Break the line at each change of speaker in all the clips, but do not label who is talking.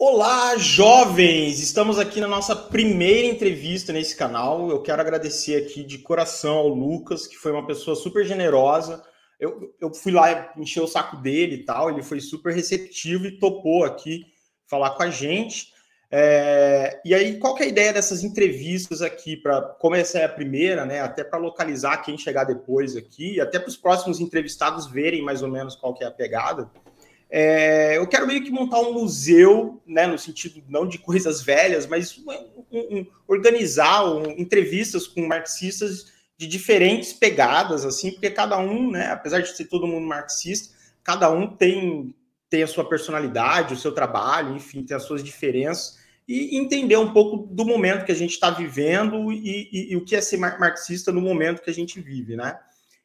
Olá, jovens! Estamos aqui na nossa primeira entrevista nesse canal. Eu quero agradecer aqui de coração ao Lucas, que foi uma pessoa super generosa. Eu, eu fui lá encher o saco dele e tal, ele foi super receptivo e topou aqui falar com a gente. É, e aí, qual que é a ideia dessas entrevistas aqui? Para começar é a primeira, né? Até para localizar quem chegar depois aqui, até para os próximos entrevistados verem mais ou menos qual que é a pegada. É, eu quero meio que montar um museu, né, no sentido não de coisas velhas, mas um, um, um, organizar entrevistas com marxistas de diferentes pegadas, assim, porque cada um, né, apesar de ser todo mundo marxista, cada um tem, tem a sua personalidade, o seu trabalho, enfim, tem as suas diferenças, e entender um pouco do momento que a gente está vivendo e, e, e o que é ser marxista no momento que a gente vive, né?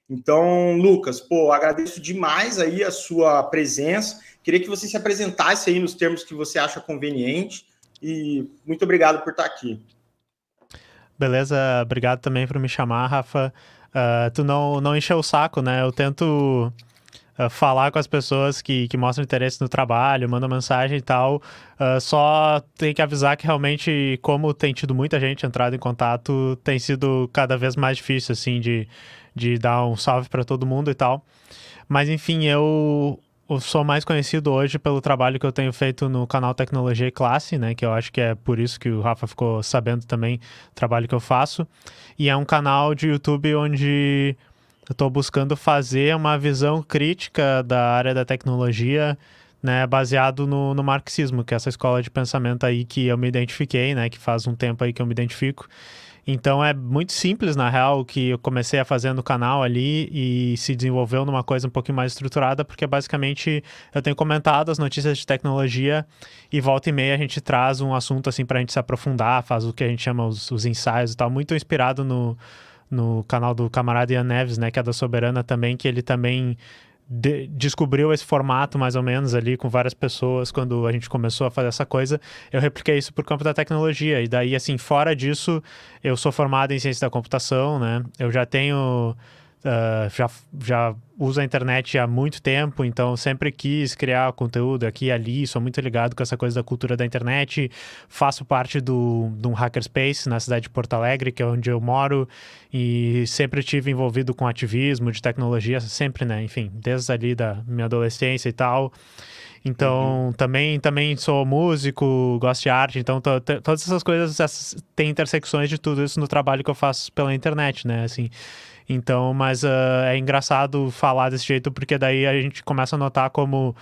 Então, Lucas, pô, agradeço demais aí a sua presença. Queria que você se apresentasse aí nos termos que você acha conveniente e muito obrigado por estar aqui.
Beleza, obrigado também por me chamar, Rafa. Uh, tu não, não encheu o saco, né? Eu tento uh, falar com as pessoas que, que mostram interesse no trabalho, mandam mensagem e tal. Uh, só tem que avisar que realmente, como tem tido muita gente entrada em contato, tem sido cada vez mais difícil, assim, de, de dar um salve para todo mundo e tal. Mas enfim, eu, eu sou mais conhecido hoje pelo trabalho que eu tenho feito no canal Tecnologia e Classe, né? Que eu acho que é por isso que o Rafa ficou sabendo também o trabalho que eu faço. E é um canal de YouTube onde eu estou buscando fazer uma visão crítica da área da tecnologia, né? Baseado no, no marxismo, que é essa escola de pensamento aí que eu me identifiquei, né? Que faz um tempo aí que eu me identifico então é muito simples, na real, o que eu comecei a fazer no canal ali e se desenvolveu numa coisa um pouquinho mais estruturada, porque basicamente eu tenho comentado as notícias de tecnologia e volta e meia a gente traz um assunto assim para a gente se aprofundar, faz o que a gente chama os, os ensaios e tal, muito inspirado no, no canal do camarada Ian Neves, né, que é da Soberana também, que ele também de, descobriu esse formato mais ou menos ali com várias pessoas quando a gente começou a fazer essa coisa, eu repliquei isso por campo da tecnologia. E daí, assim, fora disso, eu sou formado em ciência da computação, né? Eu já tenho uh, já, já uso a internet há muito tempo, então sempre quis criar conteúdo aqui e ali, sou muito ligado com essa coisa da cultura da internet, faço parte do, de um hackerspace na cidade de Porto Alegre, que é onde eu moro, e sempre tive envolvido com ativismo de tecnologia, sempre, né, enfim, desde ali da minha adolescência e tal. Então, uhum. também, também sou músico, gosto de arte, então todas essas coisas essas, têm intersecções de tudo isso no trabalho que eu faço pela internet, né? Assim, então, mas uh, é engraçado falar desse jeito, porque daí a gente começa a notar como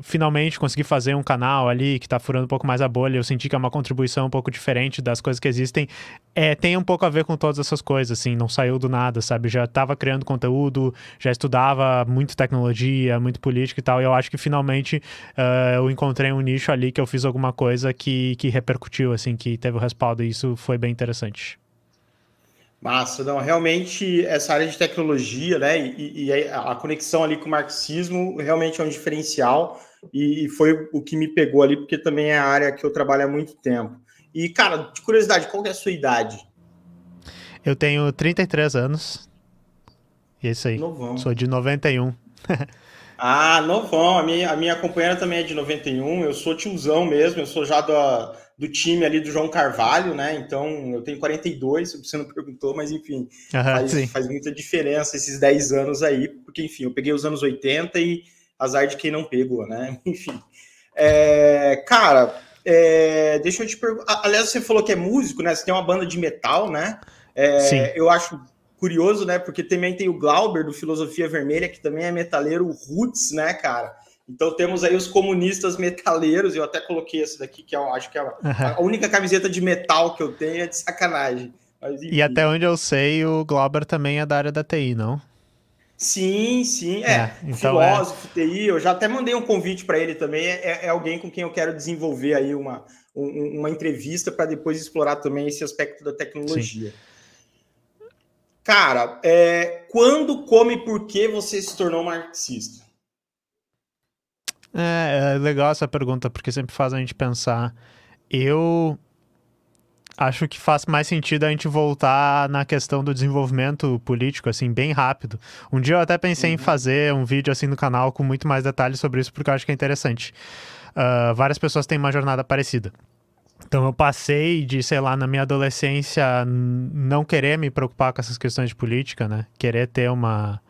finalmente consegui fazer um canal ali que tá furando um pouco mais a bolha, eu senti que é uma contribuição um pouco diferente das coisas que existem, é, tem um pouco a ver com todas essas coisas, assim, não saiu do nada, sabe? Já tava criando conteúdo, já estudava muito tecnologia, muito política e tal, e eu acho que finalmente uh, eu encontrei um nicho ali que eu fiz alguma coisa que, que repercutiu, assim, que teve o respaldo, e isso foi bem interessante.
Massa, não, realmente essa área de tecnologia, né, e, e a conexão ali com o marxismo realmente é um diferencial e foi o que me pegou ali, porque também é a área que eu trabalho há muito tempo. E, cara, de curiosidade, qual é a sua idade?
Eu tenho 33 anos. E é isso aí. Novão. Sou de 91.
ah, novão. A minha, a minha companheira também é de 91. Eu sou tiozão mesmo. Eu sou já da, do time ali do João Carvalho, né? Então eu tenho 42, se você não perguntou, mas enfim, uhum, faz, faz, muita diferença esses 10 anos aí, porque enfim, eu peguei os anos 80 e azar de quem não pegou, né? Enfim. É, cara, é, deixa eu te perguntar. Aliás, você falou que é músico, né? Você tem uma banda de metal, né? É, Sim. Eu acho curioso, né? Porque também tem o Glauber do Filosofia Vermelha, que também é metaleiro roots, né, cara? Então temos aí os comunistas metaleiros, eu até coloquei esse daqui, que eu é acho que é a, uhum. a única camiseta de metal que eu tenho é de sacanagem. Mas, e até
onde eu sei, o Glauber também é da área da TI, não?
Sim, sim, é. é então é. Filósofo, é... TI, eu já até mandei um convite para ele também. É, é, é, alguém com quem eu quero desenvolver aí uma, um, uma entrevista para depois explorar também esse aspecto da tecnologia. Sim. Cara, é, quando, como e por que você se tornou marxista?
É, é legal essa pergunta, porque sempre faz a gente pensar. Eu acho que faz mais sentido a gente voltar na questão do desenvolvimento político, assim, bem rápido. Um dia eu até pensei uhum. em fazer um vídeo assim no canal com muito mais detalhes sobre isso, porque eu acho que é interessante. Uh, várias pessoas têm uma jornada parecida. Então eu passei de, sei lá, na minha adolescência, não querer me preocupar com essas questões de política, né? Querer ter uma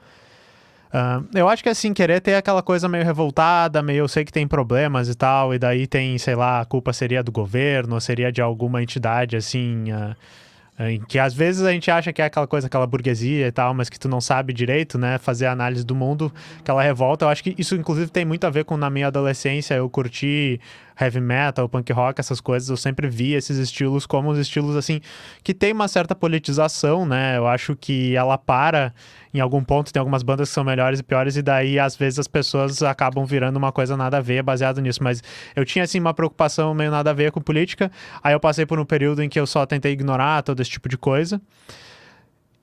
Uh, eu acho que assim, querer ter aquela coisa meio revoltada, meio eu sei que tem problemas e tal, e daí tem, sei lá, a culpa seria do governo, seria de alguma entidade assim. Uh, que às vezes a gente acha que é aquela coisa, aquela burguesia e tal, mas que tu não sabe direito, né? Fazer a análise do mundo, aquela revolta. Eu acho que isso, inclusive, tem muito a ver com na minha adolescência eu curti heavy metal, punk rock, essas coisas, eu sempre vi esses estilos como os estilos assim que tem uma certa politização, né? Eu acho que ela para em algum ponto, tem algumas bandas que são melhores e piores, e daí às vezes as pessoas acabam virando uma coisa nada a ver baseado nisso. Mas eu tinha assim uma preocupação meio nada a ver com política, aí eu passei por um período em que eu só tentei ignorar todo esse tipo de coisa.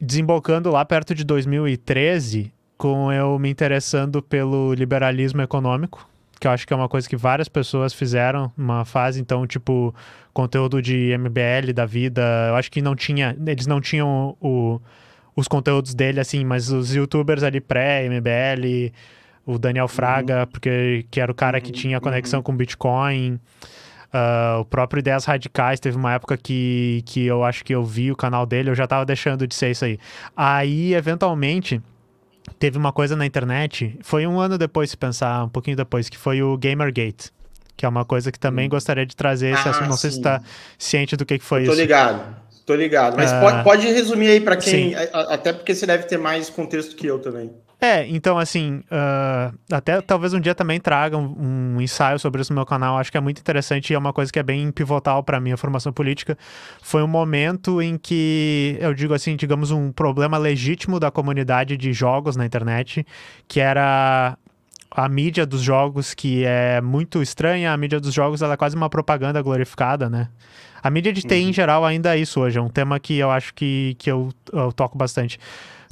Desembocando lá perto de 2013, com eu me interessando pelo liberalismo econômico, que eu acho que é uma coisa que várias pessoas fizeram uma fase, então, tipo, conteúdo de MBL da vida, eu acho que não tinha, eles não tinham o, os conteúdos dele, assim, mas os youtubers ali pré-MBL, o Daniel Fraga, uhum. porque que era o cara que uhum. tinha conexão uhum. com Bitcoin. Uh, o próprio Ideias Radicais teve uma época que, que eu acho que eu vi o canal dele, eu já tava deixando de ser isso aí. Aí, eventualmente, teve uma coisa na internet, foi um ano depois, se pensar, um pouquinho depois, que foi o Gamergate. Que é uma coisa que também hum. gostaria de trazer, ah, não sim. sei se está ciente do que, que foi tô isso. Tô ligado,
tô ligado. Mas uh, ah, pode, pode resumir aí para quem, sim. até porque você deve ter mais contexto que eu também.
É, então assim, uh, até talvez um dia também traga um, um, ensaio sobre isso no meu canal, acho que é muito interessante e é uma coisa que é bem pivotal para minha formação política. Foi um momento em que, eu digo assim, digamos um problema legítimo da comunidade de jogos na internet, que era a mídia dos jogos que é muito estranha, a mídia dos jogos ela é quase uma propaganda glorificada, né? A mídia de TI uhum. em geral ainda é isso hoje, é um tema que eu acho que, que eu, eu toco bastante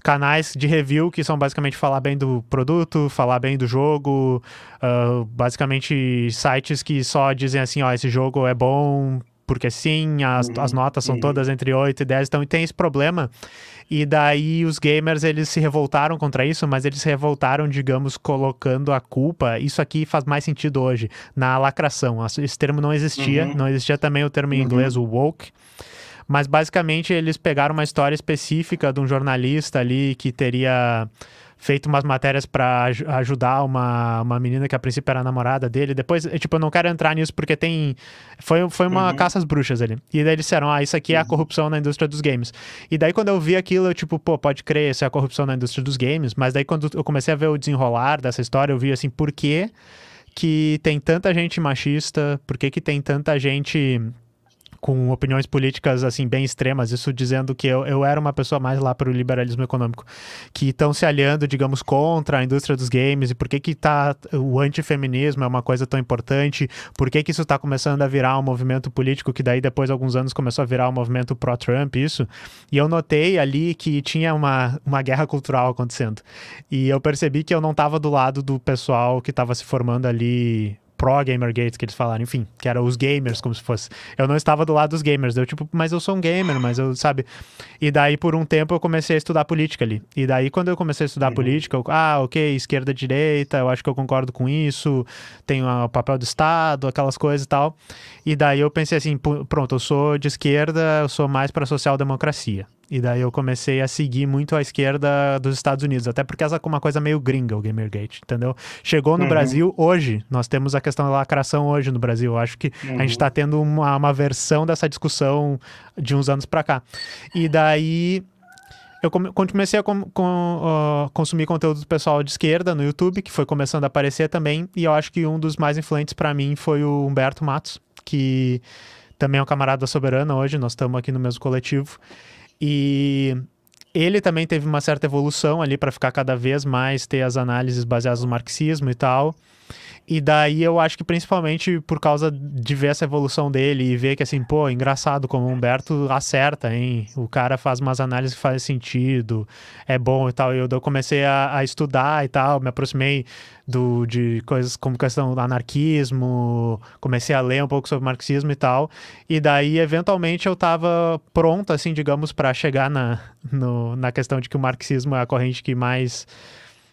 canais de review que são basicamente falar bem do produto, falar bem do jogo, uh, basicamente sites que só dizem assim, ó, esse jogo é bom, porque sim, as, uhum, as notas são uhum. todas entre 8 e 10, então tem esse problema. E daí os gamers, eles se revoltaram contra isso, mas eles se revoltaram, digamos, colocando a culpa, isso aqui faz mais sentido hoje, na lacração. Esse termo não existia, uhum. não existia também o termo em uhum. inglês, o woke. Mas basicamente eles pegaram uma história específica de um jornalista ali que teria feito umas matérias para ajudar uma, uma menina que a princípio era a namorada dele. Depois, é, tipo, eu não quero entrar nisso porque tem. Foi, foi uma uhum. caça às bruxas ali. E daí eles disseram: ah, isso aqui é a uhum. corrupção na indústria dos games. E daí quando eu vi aquilo, eu, tipo, pô, pode crer, isso é a corrupção na indústria dos games. Mas daí quando eu comecei a ver o desenrolar dessa história, eu vi assim, por quê? que tem tanta gente machista, por que, que tem tanta gente com opiniões políticas assim bem extremas, isso dizendo que eu, eu era uma pessoa mais lá para o liberalismo econômico, que estão se aliando, digamos, contra a indústria dos games e por que que tá o antifeminismo é uma coisa tão importante, por que que isso está começando a virar um movimento político que daí depois de alguns anos começou a virar um movimento pró-Trump, isso. E eu notei ali que tinha uma, uma guerra cultural acontecendo. E eu percebi que eu não estava do lado do pessoal que estava se formando ali Pro Gamer Gates que eles falaram, enfim, que era os gamers, como se fosse. Eu não estava do lado dos gamers, eu tipo, mas eu sou um gamer, mas eu, sabe? E daí por um tempo eu comecei a estudar política ali. E daí quando eu comecei a estudar uhum. política, eu, ah, ok, esquerda, direita, eu acho que eu concordo com isso, tem o papel do Estado, aquelas coisas e tal. E daí eu pensei assim, pronto, eu sou de esquerda, eu sou mais para social-democracia. E daí eu comecei a seguir muito a esquerda dos Estados Unidos, até porque essa é uma coisa meio gringa, o Gamergate, entendeu? Chegou no uhum. Brasil hoje, nós temos a questão da lacração hoje no Brasil. Eu acho que uhum. a gente está uhum. tendo uma, uma versão dessa discussão de uns anos para cá. E daí eu comecei a com, com, uh, consumir conteúdo do pessoal de esquerda no YouTube, que foi começando a aparecer também, e eu acho que um dos mais influentes para mim foi o Humberto Matos, que também é um camarada soberano hoje, nós estamos aqui no mesmo coletivo. E ele também teve uma certa evolução ali para ficar cada vez mais ter as análises baseadas no marxismo e tal. E daí eu acho que principalmente por causa de ver essa evolução dele e ver que assim, pô, engraçado como o Humberto acerta, hein? O cara faz umas análises que fazem sentido, é bom e tal. E eu, eu comecei a, a, estudar e tal, me aproximei do, de coisas como questão do anarquismo, comecei a ler um pouco sobre marxismo e tal. E daí, eventualmente, eu tava pronto, assim, digamos, para chegar na, no, na questão de que o marxismo é a corrente que mais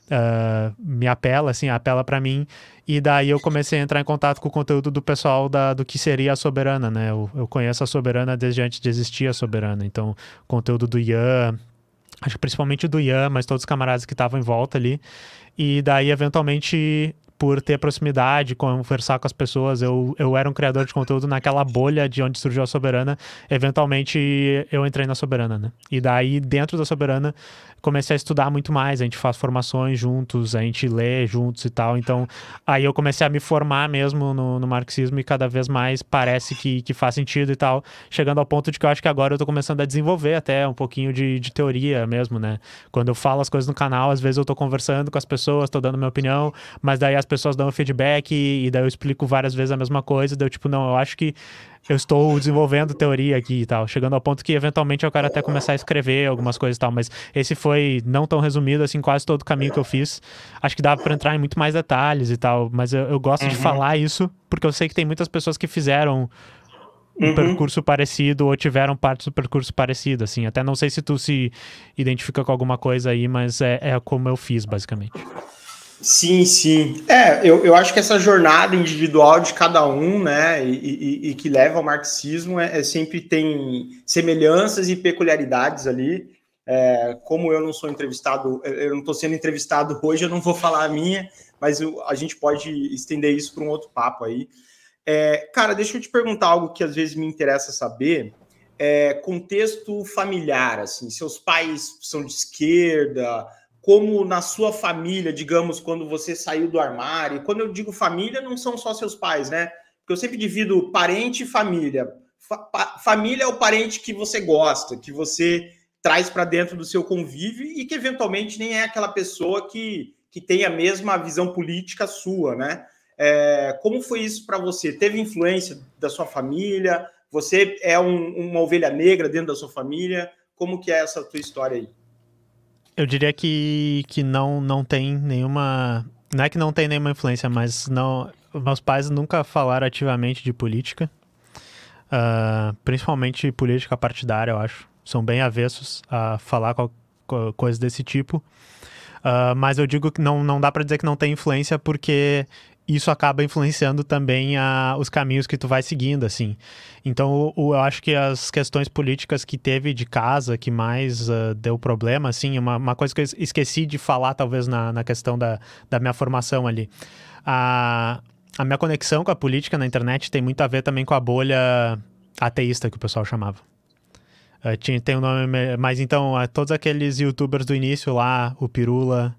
uh, me apela, assim, apela para mim. E daí eu comecei a entrar em contato com o conteúdo do pessoal da, do que seria a Soberana, né? Eu, eu conheço a Soberana desde antes de existir a Soberana. Então, conteúdo do Ian, acho que principalmente do Ian, mas todos os camaradas que estavam em volta ali. E daí, eventualmente, por ter proximidade, conversar com as pessoas, eu, eu era um criador de conteúdo naquela bolha de onde surgiu a Soberana. Eventualmente, eu entrei na Soberana, né? E daí, dentro da Soberana, comecei a estudar muito mais, a gente faz formações juntos, a gente lê juntos e tal. Então, aí eu comecei a me formar mesmo no, no marxismo e cada vez mais parece que, que faz sentido e tal. Chegando ao ponto de que eu acho que agora eu tô começando a desenvolver até um pouquinho de, de teoria mesmo, né? Quando eu falo as coisas no canal, às vezes eu tô conversando com as pessoas, tô dando minha opinião, mas daí as pessoas dão feedback e, e daí eu explico várias vezes a mesma coisa. Daí eu, tipo, não, eu acho que eu estou desenvolvendo teoria aqui e tal, chegando ao ponto que eventualmente eu quero até começar a escrever algumas coisas e tal, mas esse foi não tão resumido, assim, quase todo o caminho que eu fiz. Acho que dava para entrar em muito mais detalhes e tal, mas eu, eu gosto uhum. de falar isso porque eu sei que tem muitas pessoas que fizeram um uhum. percurso parecido ou tiveram partes do percurso parecido, assim. Até não sei se tu se identifica com alguma coisa aí, mas é, é como eu fiz, basicamente.
Sim, sim. É, eu, eu acho que essa jornada individual de cada um, né, e, e, e que leva ao marxismo, é, é, sempre tem semelhanças e peculiaridades ali. É, como eu não sou entrevistado, eu não estou sendo entrevistado hoje, eu não vou falar a minha, mas eu, a gente pode estender isso para um outro papo aí. É, cara, deixa eu te perguntar algo que às vezes me interessa saber. É, contexto familiar, assim, seus pais são de esquerda, como na sua família, digamos, quando você saiu do armário. Quando eu digo família, não são só seus pais, né? Porque eu sempre divido parente e família. Fa família é o parente que você gosta, que você traz para dentro do seu convívio e que eventualmente nem é aquela pessoa que, que tem a mesma visão política sua, né? É, como foi isso para você? Teve influência da sua família? Você é um, uma ovelha negra dentro da sua família? Como que é essa tua história aí?
Eu diria que, que não, não tem nenhuma. Não é que não tem nenhuma influência, mas não. Meus pais nunca falaram ativamente de política. Uh, principalmente política partidária, eu acho. São bem avessos a falar co co coisas desse tipo. Uh, mas eu digo que não, não dá para dizer que não tem influência, porque isso acaba influenciando também a, os caminhos que tu vai seguindo, assim. Então, eu acho que as questões políticas que teve de casa, que mais uh, deu problema, assim, uma, uma, coisa que eu esqueci de falar, talvez, na, na questão da, da minha formação ali. A, a minha conexão com a política na internet tem muito a ver também com a bolha ateísta, que o pessoal chamava. Uh, tinha, tem um nome, mas então, uh, todos aqueles youtubers do início lá, o Pirula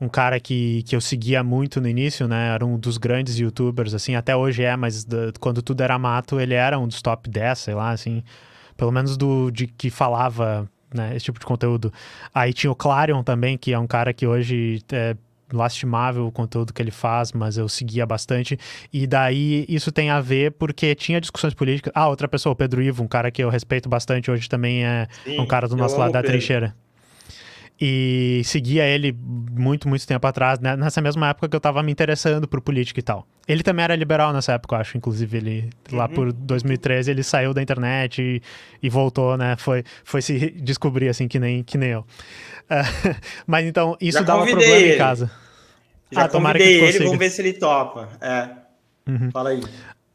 um cara que, que eu seguia muito no início, né? Era um dos grandes youtubers, assim, até hoje é, mas quando tudo era mato, ele era um dos top 10, sei lá, assim, pelo menos do de que falava, né, esse tipo de conteúdo. Aí tinha o Clarion também, que é um cara que hoje é lastimável o conteúdo que ele faz, mas eu seguia bastante. E daí isso tem a ver porque tinha discussões políticas. Ah, outra pessoa, o Pedro Ivo, um cara que eu respeito bastante hoje também é Sim, um cara do nosso lado da trincheira e seguia ele muito, muito tempo atrás, né? nessa mesma época que eu tava me interessando por política e tal. Ele também era liberal nessa época, eu acho, inclusive, ele lá uhum. por 2013 ele saiu da internet e, e, voltou, né? Foi, foi se descobrir assim que nem, que nem eu. Uh, mas então isso Já dava problema ele. em casa. Já ah, tomara que ele, consiga. vamos ver
se ele topa. É. Uhum. Fala aí.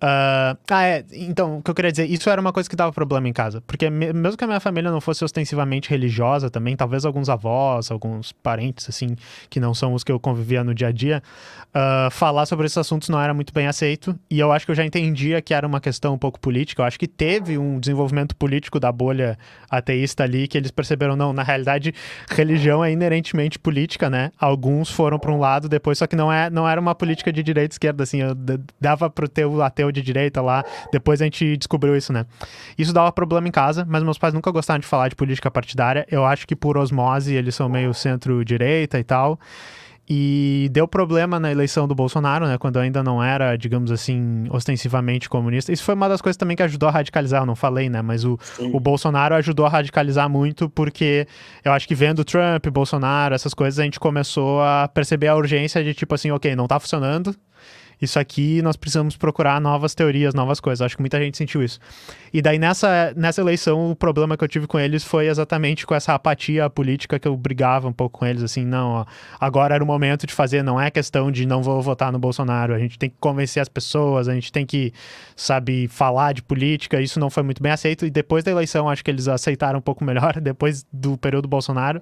Uh, ah, é. Então, o que eu queria dizer, isso era uma coisa que dava problema em casa. Porque mesmo que a minha família não fosse ostensivamente religiosa também, talvez alguns avós, alguns parentes, assim, que não são os que eu convivia no dia a dia, uh, falar sobre esses assuntos não era muito bem aceito. E eu acho que eu já entendia que era uma questão um pouco política. Eu acho que teve um desenvolvimento político da bolha ateísta ali, que eles perceberam, não, na realidade, religião é inerentemente política, né? Alguns foram para um lado depois, só que não, é, não era uma política de direita e esquerda, assim, eu dava pro teu ateu de direita lá. Depois a gente descobriu isso, né? Isso dava problema em casa, mas meus pais nunca gostaram de falar de política partidária. Eu acho que por osmose eles são meio centro-direita e tal. E deu problema na eleição do Bolsonaro, né? Quando ainda não era, digamos assim, ostensivamente comunista. Isso foi uma das coisas também que ajudou a radicalizar, eu não falei, né? Mas o, o Bolsonaro ajudou a radicalizar muito, porque eu acho que vendo Trump, Bolsonaro, essas coisas, a gente começou a perceber a urgência de tipo assim, ok, não tá funcionando isso aqui nós precisamos procurar novas teorias, novas coisas. Acho que muita gente sentiu isso. E daí nessa, nessa eleição, o problema que eu tive com eles foi exatamente com essa apatia política que eu brigava um pouco com eles, assim, não, ó, agora era o momento de fazer, não é questão de não vou votar no Bolsonaro, a gente tem que convencer as pessoas, a gente tem que, sabe, falar de política, isso não foi muito bem aceito. E depois da eleição, acho que eles aceitaram um pouco melhor, depois do período Bolsonaro.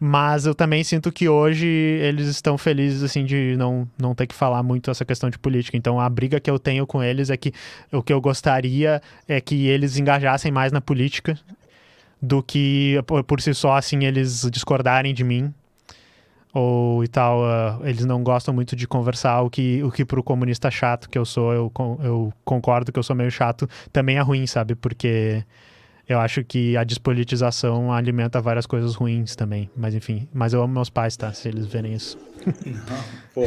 Mas eu também sinto que hoje eles estão felizes, assim, de não, não ter que falar muito essa questão de política. Então a briga que eu tenho com eles é que o que eu gostaria é que eles engajassem mais na política do que por si só, assim, eles discordarem de mim ou e tal, uh, eles não gostam muito de conversar, o que, o que o comunista chato que eu sou, eu, eu concordo que eu sou meio chato, também é ruim, sabe? Porque eu acho que a despolitização alimenta várias coisas ruins também. Mas enfim, mas eu amo meus pais, tá? Se eles verem isso. Não,
pô,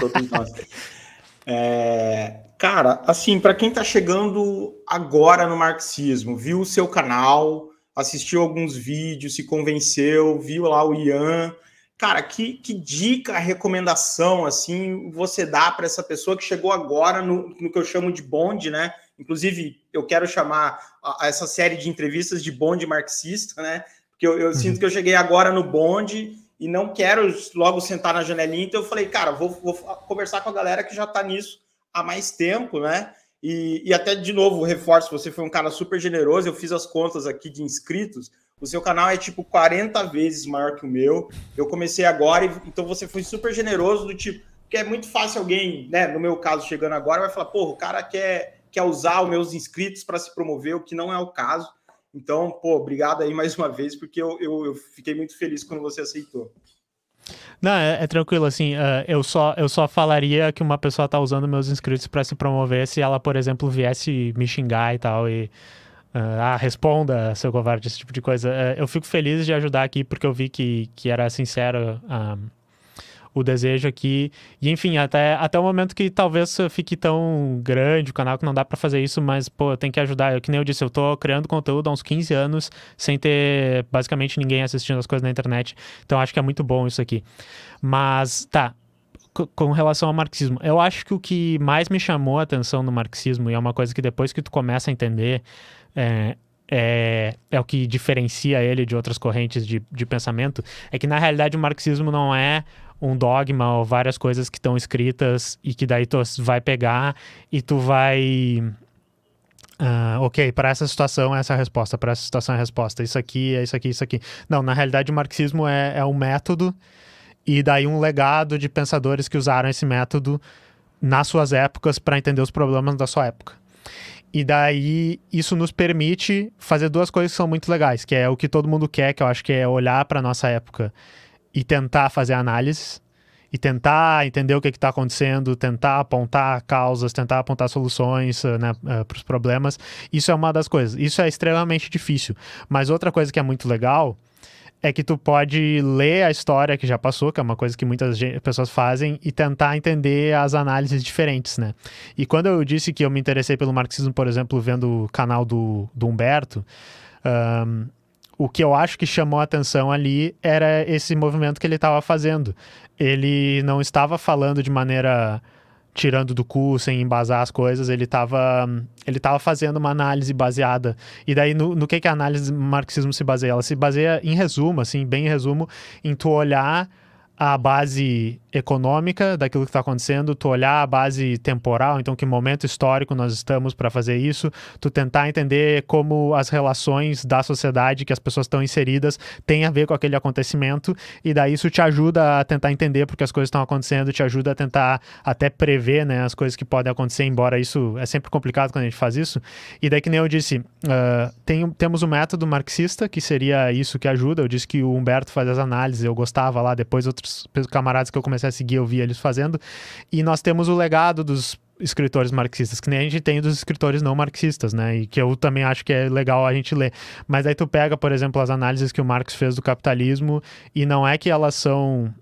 tô É, cara, assim, para quem está chegando agora no marxismo, viu o seu canal, assistiu alguns vídeos, se convenceu, viu lá o Ian. Cara, que, que dica, recomendação, assim, você dá para essa pessoa que chegou agora no, no que eu chamo de bonde, né? Inclusive, eu quero chamar a, a essa série de entrevistas de bonde marxista, né? Porque eu, eu uhum. sinto que eu cheguei agora no bonde e não quero logo sentar na janelinha. Então eu falei, cara, vou, vou conversar com a galera que já está nisso há mais tempo, né? E, e, até de novo, reforço, você foi um cara super generoso. Eu fiz as contas aqui de inscritos. O seu canal é tipo 40 vezes maior que o meu. Eu comecei agora, e, então você foi super generoso do tipo, que é muito fácil alguém, né? No meu caso, chegando agora, vai falar, porra, o cara quer quer usar os meus inscritos para se promover, o que não é o caso. Então, pô, obrigado aí mais uma vez, porque eu, eu, eu fiquei muito feliz quando você aceitou.
Não, é, é, tranquilo, assim, uh, eu, só, eu só falaria que uma pessoa tá usando meus inscritos para se promover se ela, por exemplo, viesse me xingar e tal, e... Uh, ah, responda, seu covarde, esse tipo de coisa. Uh, eu fico feliz de ajudar aqui, porque eu vi que, que era sincero ah, o desejo aqui. E enfim, até, até o momento que talvez fique tão grande o canal que não dá para fazer isso, mas pô, tem que ajudar. Eu, que nem eu disse, eu tô criando conteúdo há uns 15 anos sem ter basicamente ninguém assistindo as coisas na internet. Então acho que é muito bom isso aqui. Mas tá, com relação ao marxismo. Eu acho que o que mais me chamou a atenção no marxismo, e é uma coisa que depois que tu começa a entender, é, é, é o que diferencia ele de outras correntes de, de pensamento, é que na realidade o marxismo não é um dogma ou várias coisas que estão escritas e que daí tu vai pegar e tu vai Uh, ok, para essa situação essa é a resposta, para essa situação é a resposta, isso aqui é isso aqui, isso aqui. Não, na realidade o marxismo é, é um método e daí um legado de pensadores que usaram esse método nas suas épocas para entender os problemas da sua época. E daí isso nos permite fazer duas coisas que são muito legais, que é o que todo mundo quer, que eu acho que é olhar para nossa época e tentar fazer análises e tentar entender o que é está acontecendo, tentar apontar causas, tentar apontar soluções eh, né, eh, para os problemas. Isso é uma das coisas. Isso é extremamente difícil. Mas outra coisa que é muito legal é que tu pode ler a história que já passou, que é uma coisa que muitas pessoas fazem, e tentar entender as análises diferentes, né? E quando eu disse que eu me interessei pelo marxismo, por exemplo, vendo o canal do, do Humberto, um, o que eu acho que chamou a atenção ali era esse movimento que ele estava fazendo. Ele não estava falando de maneira tirando do cu, sem embasar as coisas, ele estava ele tava fazendo uma análise baseada. E daí, no, no que, que a análise do marxismo se baseia? Ela se baseia, em resumo, assim, bem em resumo, em tu olhar a base econômica daquilo que está acontecendo, tu olhar a base temporal, então que momento histórico nós estamos para fazer isso, tu tentar entender como as relações da sociedade que as pessoas estão inseridas têm a ver com aquele acontecimento e daí isso te ajuda a tentar entender porque as coisas estão acontecendo, te ajuda a tentar até prever, né, as coisas que podem acontecer, embora isso é sempre complicado quando a gente faz isso. E daí que nem eu disse, uh, tem, temos o um método marxista que seria isso que ajuda, eu disse que o Humberto faz as análises, eu gostava lá, depois outros camaradas que eu comecei comecei a seguir, eu vi eles fazendo. E nós temos o legado dos escritores marxistas, que nem a gente tem dos escritores não marxistas, né? E que eu também acho que é legal a gente ler. Mas aí tu pega, por exemplo, as análises que o Marx fez do capitalismo, e não é que elas são.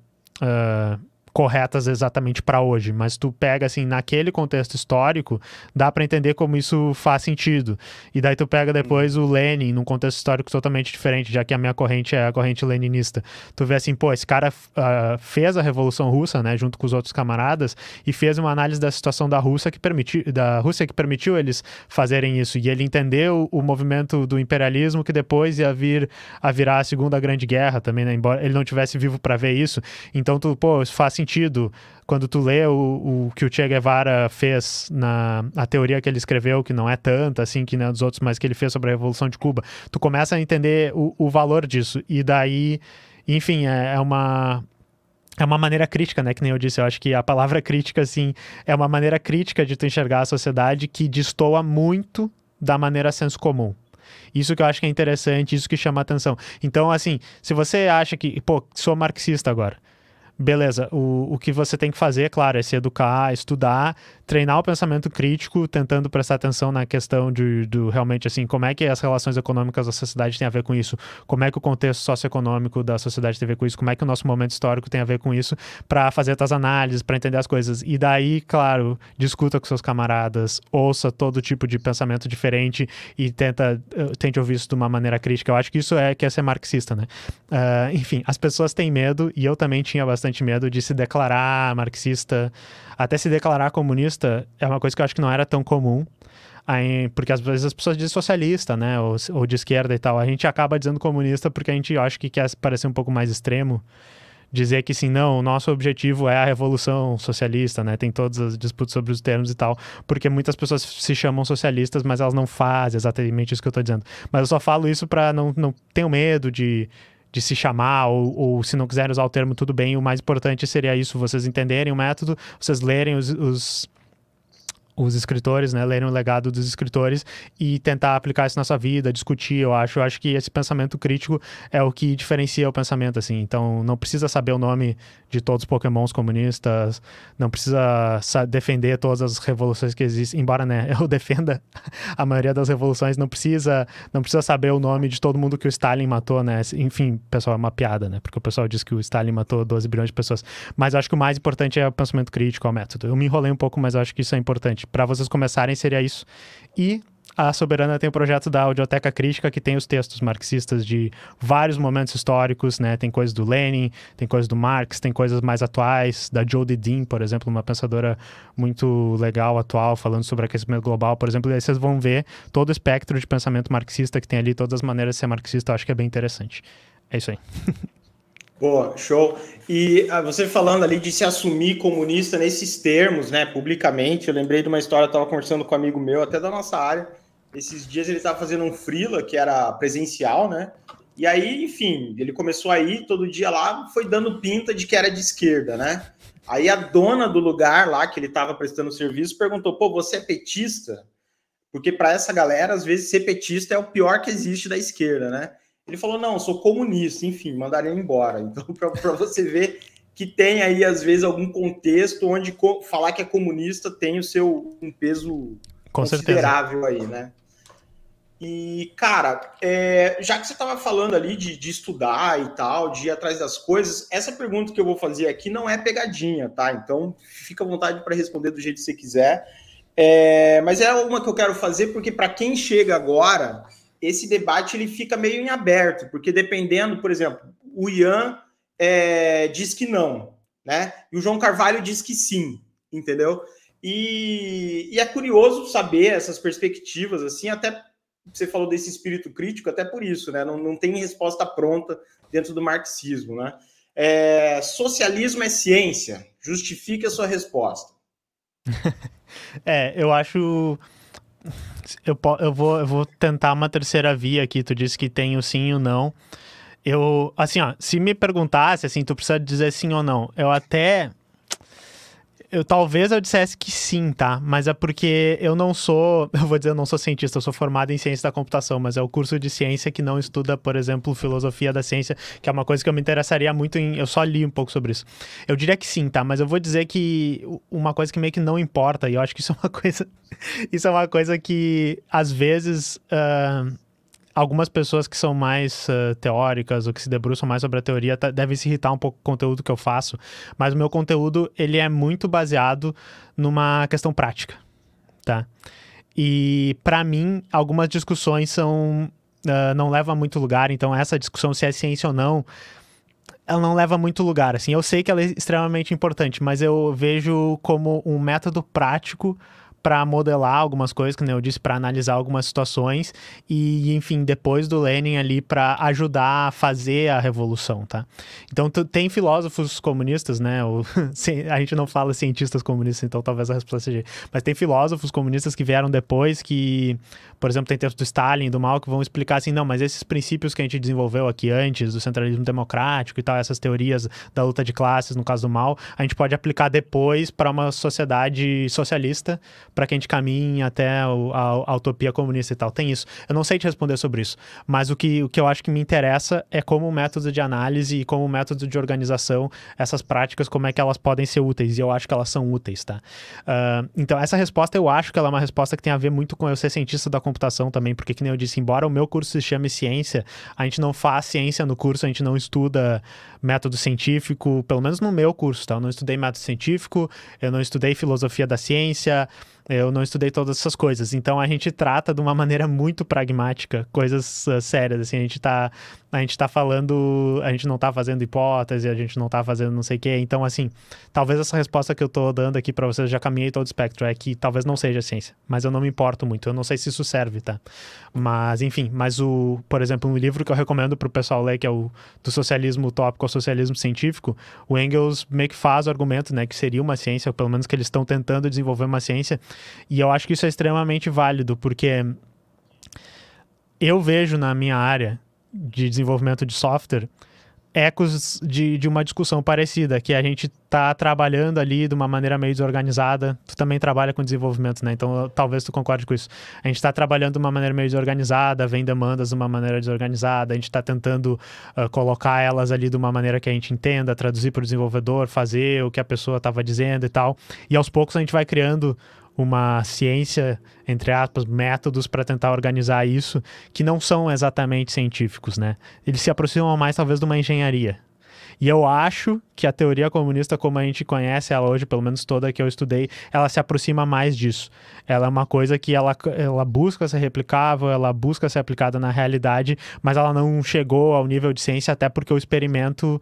Uh corretas exatamente para hoje, mas tu pega assim naquele contexto histórico, dá para entender como isso faz sentido. E daí tu pega depois o Lenin num contexto histórico totalmente diferente, já que a minha corrente é a corrente leninista. Tu vê assim, pô, esse cara uh, fez a revolução russa, né, junto com os outros camaradas e fez uma análise da situação da Rússia que permitiu da Rússia que permitiu eles fazerem isso e ele entendeu o movimento do imperialismo que depois ia vir a virar a Segunda Grande Guerra também, né, embora ele não tivesse vivo para ver isso. Então tu, pô, isso faz sentido sentido quando tu lê o, o que o Che Guevara fez na a teoria que ele escreveu, que não é tanta assim que nem dos outros, mas que ele fez sobre a Revolução de Cuba, tu começa a entender o, o valor disso. E daí, enfim, é, é uma é uma maneira crítica, né? Que nem eu disse, eu acho que a palavra crítica, assim, é uma maneira crítica de tu enxergar a sociedade que destoa muito da maneira senso comum. Isso que eu acho que é interessante, isso que chama atenção. Então, assim, se você acha que, pô, sou marxista agora, beleza, o, o que você tem que fazer, é claro, é se educar, estudar, treinar o pensamento crítico, tentando prestar atenção na questão de, do realmente assim, como é que as relações econômicas da sociedade têm a ver com isso, como é que o contexto socioeconômico da sociedade tem a ver com isso, como é que o nosso momento histórico tem a ver com isso, para fazer essas análises, para entender as coisas. E daí, claro, discuta com seus camaradas, ouça todo tipo de pensamento diferente e tenta, eh, tente ouvir isso de uma maneira crítica. Eu acho que isso é que é ser marxista, né? Uh, enfim, as pessoas têm medo e eu também tinha bastante bastante medo de se declarar marxista. Até se declarar comunista é uma coisa que eu acho que não era tão comum. Aí, porque às vezes as pessoas dizem socialista, né? Ou, ou de esquerda e tal. A gente acaba dizendo comunista porque a gente acho que quer parecer um pouco mais extremo dizer que sim, não, o nosso objetivo é a revolução socialista, né? Tem todas as disputas sobre os termos e tal, porque muitas pessoas se chamam socialistas, mas elas não fazem exatamente isso que eu estou dizendo. Mas eu só falo isso para não, não tenho medo de de se chamar, ou, ou, se não quiserem usar o termo, tudo bem. O mais importante seria isso, vocês entenderem o método, vocês lerem os, os os escritores, né, lerem o legado dos escritores e tentar aplicar isso na sua vida, discutir, eu acho, eu acho que esse pensamento crítico é o que diferencia o pensamento assim. Então, não precisa saber o nome de todos os pokémons comunistas, não precisa defender todas as revoluções que existem, embora, né, eu defenda a maioria das revoluções, não precisa, não precisa saber o nome de todo mundo que o Stalin matou, né? Enfim, pessoal, é uma piada, né? Porque o pessoal diz que o Stalin matou 12 bilhões de pessoas, mas acho que o mais importante é o pensamento crítico, é o método. Eu me enrolei um pouco, mas acho que isso é importante para vocês começarem seria isso. E a Soberana tem o projeto da Audioteca Crítica, que tem os textos marxistas de vários momentos históricos, né? Tem coisas do Lenin, tem coisas do Marx, tem coisas mais atuais, da Jodie Dean, por exemplo, uma pensadora muito legal, atual, falando sobre aquecimento global, por exemplo. E aí vocês vão ver todo o espectro de pensamento marxista que tem ali, todas as maneiras de ser marxista, eu acho que é bem interessante. É isso aí.
Boa, show. E ah, você falando ali de se assumir comunista nesses termos, né, publicamente, eu lembrei de uma história, eu estava conversando com um amigo meu, até da nossa área, esses dias ele estava fazendo um frila que era presencial, né, e aí, enfim, ele começou aí todo dia lá, foi dando pinta de que era de esquerda, né, aí a dona do lugar lá que ele estava prestando serviço perguntou, pô, você é petista? Porque para essa galera, às vezes, ser petista é o pior que existe da esquerda, né, ele falou: não, sou comunista, enfim, mandaria ele embora. Então, para você ver que tem aí, às vezes, algum contexto onde falar que é comunista tem o seu um peso
Com considerável
certeza. aí, né? E, cara, é, já que você estava falando ali de, de estudar e tal, de ir atrás das coisas, essa pergunta que eu vou fazer aqui não é pegadinha, tá? Então, fica à vontade para responder do jeito que você quiser. É, mas é uma que eu quero fazer porque, para quem chega agora esse debate ele fica meio em aberto, porque dependendo, por exemplo, o Ian é, diz que não, né? E o João Carvalho diz que sim, entendeu? E, e é curioso saber essas perspectivas, assim, até você falou desse espírito crítico, até por isso, né? Não, não tem resposta pronta dentro do marxismo, né? É, socialismo é ciência, justifique a sua resposta.
é, eu acho. Eu, eu, vou, eu vou tentar uma terceira via aqui. Tu disse que tem o sim e o não. Eu, assim, ó, se me perguntasse, assim, tu precisa dizer sim ou não. Eu até eu talvez eu dissesse que sim, tá? Mas é porque eu não sou, eu vou dizer, eu não sou cientista, eu sou formado em ciência da computação, mas é o curso de ciência que não estuda, por exemplo, filosofia da ciência, que é uma coisa que eu me interessaria muito em, eu só li um pouco sobre isso. Eu diria que sim, tá? Mas eu vou dizer que uma coisa que meio que não importa, e eu acho que isso é uma coisa, isso é uma coisa que às vezes uh, algumas pessoas que são mais uh, teóricas ou que se debruçam mais sobre a teoria tá, devem se irritar um pouco com o conteúdo que eu faço, mas o meu conteúdo ele é muito baseado numa questão prática, tá? E para mim algumas discussões são uh, não levam muito lugar, então essa discussão se é ciência ou não ela não leva muito lugar, assim. Eu sei que ela é extremamente importante, mas eu vejo como um método prático para modelar algumas coisas, que eu disse, para analisar algumas situações e, enfim, depois do Lenin ali para ajudar a fazer a revolução, tá? Então tem filósofos comunistas, né? a gente não fala cientistas comunistas, então talvez a resposta seja, mas tem filósofos comunistas que vieram depois que, por exemplo, tem texto do Stalin, do Mal, que vão explicar assim, não, mas esses princípios que a gente desenvolveu aqui antes do centralismo democrático e tal, essas teorias da luta de classes, no caso do Mal, a gente pode aplicar depois para uma sociedade socialista para que a gente caminhe até a, a, a, utopia comunista e tal. Tem isso. Eu não sei te responder sobre isso, mas o que, o que eu acho que me interessa é como método de análise e como método de organização, essas práticas, como é que elas podem ser úteis. E eu acho que elas são úteis, tá? Uh, então, essa resposta eu acho que ela é uma resposta que tem a ver muito com eu ser cientista da computação também, porque, como nem eu disse, embora o meu curso se chame ciência, a gente não faz ciência no curso, a gente não estuda método científico, pelo menos no meu curso, tá? Eu não estudei método científico, eu não estudei filosofia da ciência, eu não estudei todas essas coisas. Então a gente trata de uma maneira muito pragmática coisas uh, sérias. Assim, a gente tá. A gente tá falando. A gente não tá fazendo hipótese, a gente não tá fazendo não sei o quê. Então, assim, talvez essa resposta que eu tô dando aqui para vocês, já caminhei todo o espectro, é que talvez não seja ciência. Mas eu não me importo muito. Eu não sei se isso serve, tá? Mas, enfim, mas o, por exemplo, um livro que eu recomendo pro pessoal ler, que é o do socialismo utópico ao socialismo científico, o Engels meio que faz o argumento, né, que seria uma ciência, ou pelo menos que eles estão tentando desenvolver uma ciência e eu acho que isso é extremamente válido, porque eu vejo na minha área de desenvolvimento de software ecos de, de uma discussão parecida, que a gente está trabalhando ali de uma maneira meio desorganizada. Tu também trabalha com desenvolvimento, né? Então talvez tu concorde com isso. A gente está trabalhando de uma maneira meio desorganizada, vem demandas de uma maneira desorganizada, a gente está tentando uh, colocar elas ali de uma maneira que a gente entenda, traduzir para o desenvolvedor, fazer o que a pessoa estava dizendo e tal. E aos poucos a gente vai criando uma ciência, entre aspas, métodos para tentar organizar isso, que não são exatamente científicos, né? Eles se aproximam mais, talvez, de uma engenharia. E eu acho que a teoria comunista, como a gente conhece ela hoje, pelo menos toda que eu estudei, ela se aproxima mais disso. Ela é uma coisa que ela, ela busca ser replicável, ela busca ser aplicada na realidade, mas ela não chegou ao nível de ciência, até porque o experimento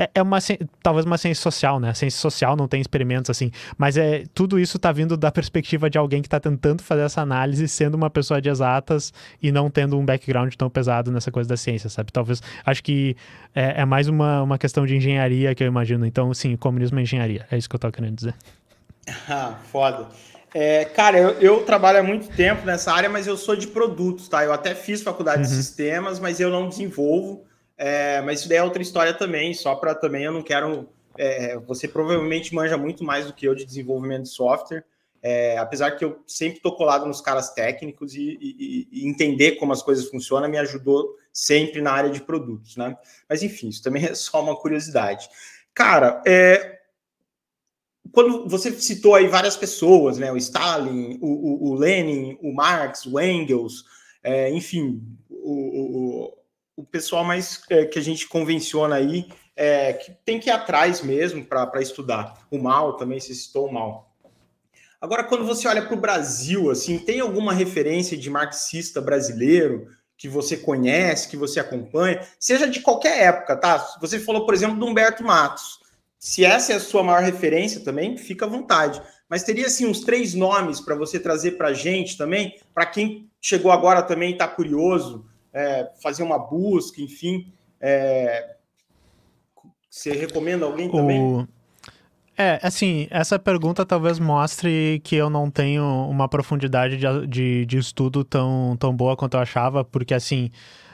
é, é uma, talvez uma ciência social, né? A ciência social não tem experimentos assim, mas é tudo isso está vindo da perspectiva de alguém que está tentando fazer essa análise, sendo uma pessoa de exatas e não tendo um background tão pesado nessa coisa da ciência, sabe? Talvez, acho que é, é mais uma, uma questão de engenharia que eu imagino. Então, sim, comunismo é engenharia, é isso que eu estou querendo dizer.
Ah, foda. É, cara, eu, eu, trabalho há muito tempo nessa área, mas eu sou de produtos, tá? Eu até fiz faculdade uhum. de sistemas, mas eu não desenvolvo. É, mas isso daí é outra história também, só para também eu não quero. É, você provavelmente manja muito mais do que eu de desenvolvimento de software, é, apesar que eu sempre estou colado nos caras técnicos e, e, e, entender como as coisas funcionam me ajudou sempre na área de produtos, né? Mas enfim, isso também é só uma curiosidade. Cara, é, quando você citou aí várias pessoas, né? O Stalin, o, o, o Lenin, o Marx, o Engels, é, enfim, o, o o pessoal mais é, que a gente convenciona aí é, que tem que ir atrás mesmo para estudar. O mal também, se citou o mal. Agora, quando você olha para o Brasil, assim, tem alguma referência de marxista brasileiro que você conhece, que você acompanha, seja de qualquer época, tá? Você falou, por exemplo, do Humberto Matos. Se essa é a sua maior referência também, fica à vontade. Mas teria assim uns três nomes para você trazer para gente também, para quem chegou agora também está curioso é, fazer uma busca, enfim. É... Você recomenda alguém também? O...
É, assim, essa pergunta talvez mostre que eu não tenho uma profundidade de, de, de estudo tão, tão boa quanto eu achava, porque, assim,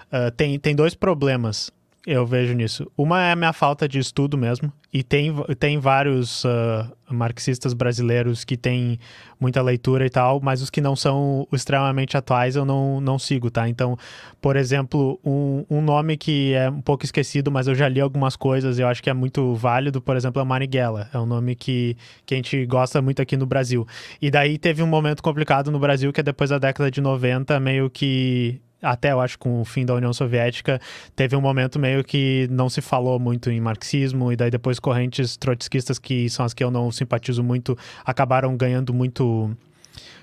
uh, tem, tem dois problemas. Eu vejo nisso. Uma é a minha falta de estudo mesmo. E tem, tem vários uh, marxistas brasileiros que têm muita leitura e tal, mas os que não são extremamente atuais eu não, não sigo, tá? Então, por exemplo, um, um nome que é um pouco esquecido, mas eu já li algumas coisas e eu acho que é muito válido, por exemplo, é Marighella. É um nome que, que a gente gosta muito aqui no Brasil. E daí teve um momento complicado no Brasil que é depois da década de 90, meio que até eu acho com o fim da União Soviética, teve um momento meio que não se falou muito em marxismo, e daí depois correntes trotskistas, que são as que eu não simpatizo muito, acabaram ganhando muito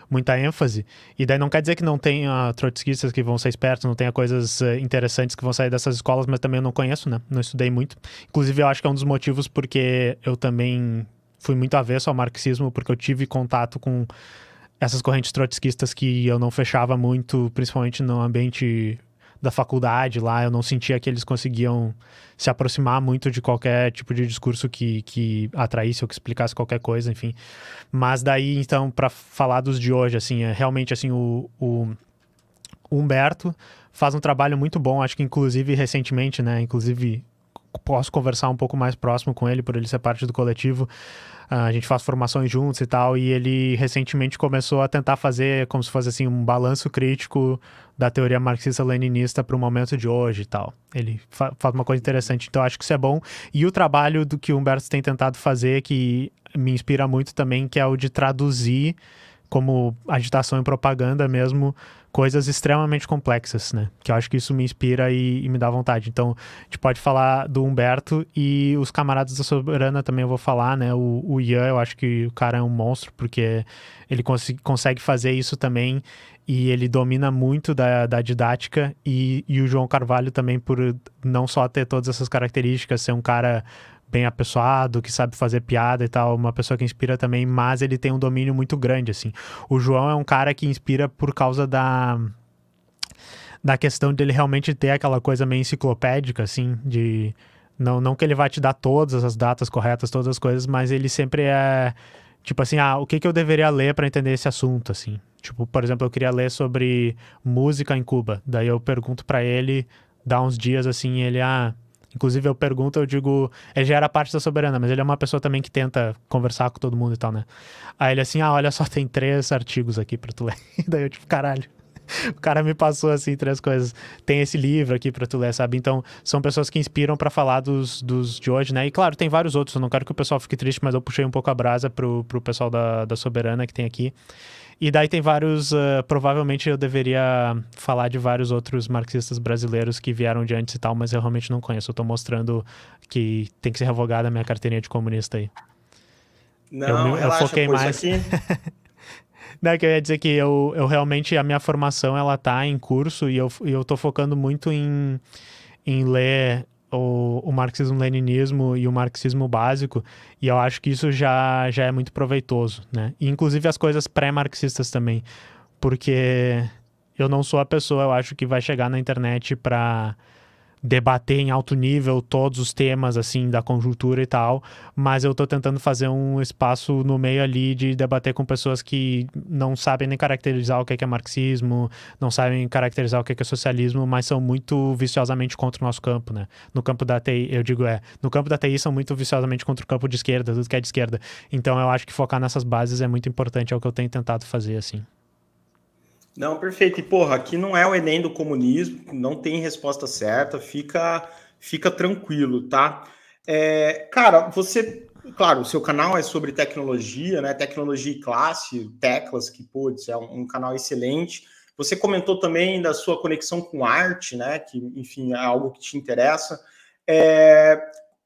muita ênfase. E daí não quer dizer que não tenha trotskistas que vão ser espertos, não tenha coisas eh, interessantes que vão sair dessas escolas, mas também eu não conheço, né? Não estudei muito. Inclusive, eu acho que é um dos motivos porque eu também fui muito avesso ao marxismo, porque eu tive contato com essas correntes trotskistas que eu não fechava muito, principalmente no ambiente da faculdade lá, eu não sentia que eles conseguiam se aproximar muito de qualquer tipo de discurso que, que atraísse ou que explicasse qualquer coisa, enfim. Mas daí, então, para falar dos de hoje, assim, é realmente, assim, o, o Humberto faz um trabalho muito bom, acho que inclusive recentemente, né, inclusive posso conversar um pouco mais próximo com ele, por ele ser parte do coletivo. Ah, a gente faz formações juntos e tal, e ele recentemente começou a tentar fazer como se fosse assim um balanço crítico da teoria marxista-leninista para o momento de hoje e tal. Ele fa faz uma coisa interessante, então acho que isso é bom. E o trabalho do que o Humberto tem tentado fazer, que me inspira muito também, que é o de traduzir como agitação e propaganda mesmo coisas extremamente complexas, né? Que eu acho que isso me inspira e, e, me dá vontade. Então, a gente pode falar do Humberto e os camaradas da Soberana também eu vou falar, né? O, o Ian, eu acho que o cara é um monstro, porque ele cons consegue fazer isso também e ele domina muito da, da didática e, e o João Carvalho também por não só ter todas essas características, ser um cara bem apessoado, que sabe fazer piada e tal, uma pessoa que inspira também, mas ele tem um domínio muito grande, assim. O João é um cara que inspira por causa da da questão dele realmente ter aquela coisa meio enciclopédica, assim, de não, não que ele vai te dar todas as datas corretas, todas as coisas, mas ele sempre é tipo assim, ah, o que, que eu deveria ler para entender esse assunto, assim. Tipo, por exemplo, eu queria ler sobre música em Cuba. Daí eu pergunto para ele, dá uns dias assim, ele, ah, Inclusive, eu pergunto, eu digo, ele já era parte da soberana, mas ele é uma pessoa também que tenta conversar com todo mundo e tal, né? Aí ele assim, ah, olha só, tem três artigos aqui pra tu ler. daí eu, tipo, caralho. O cara me passou assim três coisas. Tem esse livro aqui para tu ler, sabe? Então, são pessoas que inspiram para falar dos, dos de hoje, né? E claro, tem vários outros. Eu não quero que o pessoal fique triste, mas eu puxei um pouco a brasa pro, pro pessoal da, da Soberana que tem aqui. E daí tem vários. Uh, provavelmente eu deveria falar de vários outros marxistas brasileiros que vieram de antes e tal, mas eu realmente não conheço. Eu tô mostrando que tem que ser revogada a minha carteirinha de comunista aí.
Não, eu, eu relaxa, foquei mais.
Não, é que eu ia dizer que eu, eu realmente, a minha formação, ela tá em curso e eu, e eu tô focando muito em, em ler o, o marxismo-leninismo e o marxismo básico, e eu acho que isso já, já é muito proveitoso, né? E, inclusive as coisas pré-marxistas também, porque eu não sou a pessoa, eu acho, que vai chegar na internet para debater em alto nível todos os temas assim da conjuntura e tal, mas eu estou tentando fazer um espaço no meio ali de debater com pessoas que não sabem nem caracterizar o é que é, marxismo, não sabem caracterizar o que é, que é socialismo, mas são muito viciosamente contra o nosso campo, né? No campo da TI, eu digo é, no campo da TI são muito viciosamente contra o campo de esquerda, tudo que é de esquerda. Então eu acho que focar nessas bases é muito importante, é o que eu tenho tentado fazer assim.
Não, perfeito. E porra, aqui não é o Enem do comunismo, não tem resposta certa, fica, fica tranquilo, tá? É, cara, você, claro, o seu canal é sobre tecnologia, né? Tecnologia e classe, teclas, que, putz, é um, um canal excelente. Você comentou também da sua conexão com arte, né? Que, enfim, é algo que te interessa. É,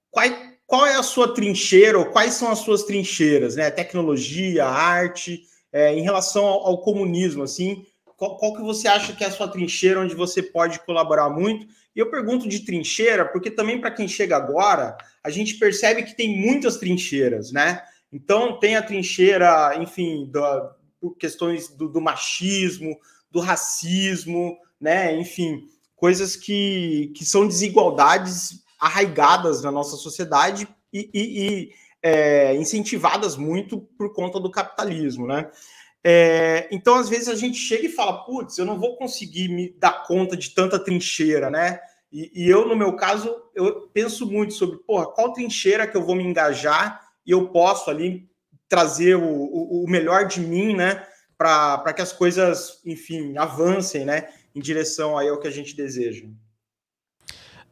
qual, qual é a sua trincheira, ou quais são as suas trincheiras, né? Tecnologia, arte, é, em relação ao, ao comunismo, assim qual, qual, que você acha que é a sua trincheira onde você pode colaborar muito? E eu pergunto de trincheira, porque também para quem chega agora, a gente percebe que tem muitas trincheiras, né? Então tem a trincheira, enfim, da, por questões do, do machismo, do racismo, né? Enfim, coisas que, que são desigualdades arraigadas na nossa sociedade e, e, e é, incentivadas muito por conta do capitalismo, né? É, então, às vezes, a gente chega e fala, putz, eu não vou conseguir me dar conta de tanta trincheira, né? E, e, eu, no meu caso, eu penso muito sobre, porra, qual trincheira que eu vou me engajar e eu posso ali trazer o, o, o melhor de mim, né? Para que as coisas, enfim, avancem, né? Em direção aí ao que a gente deseja.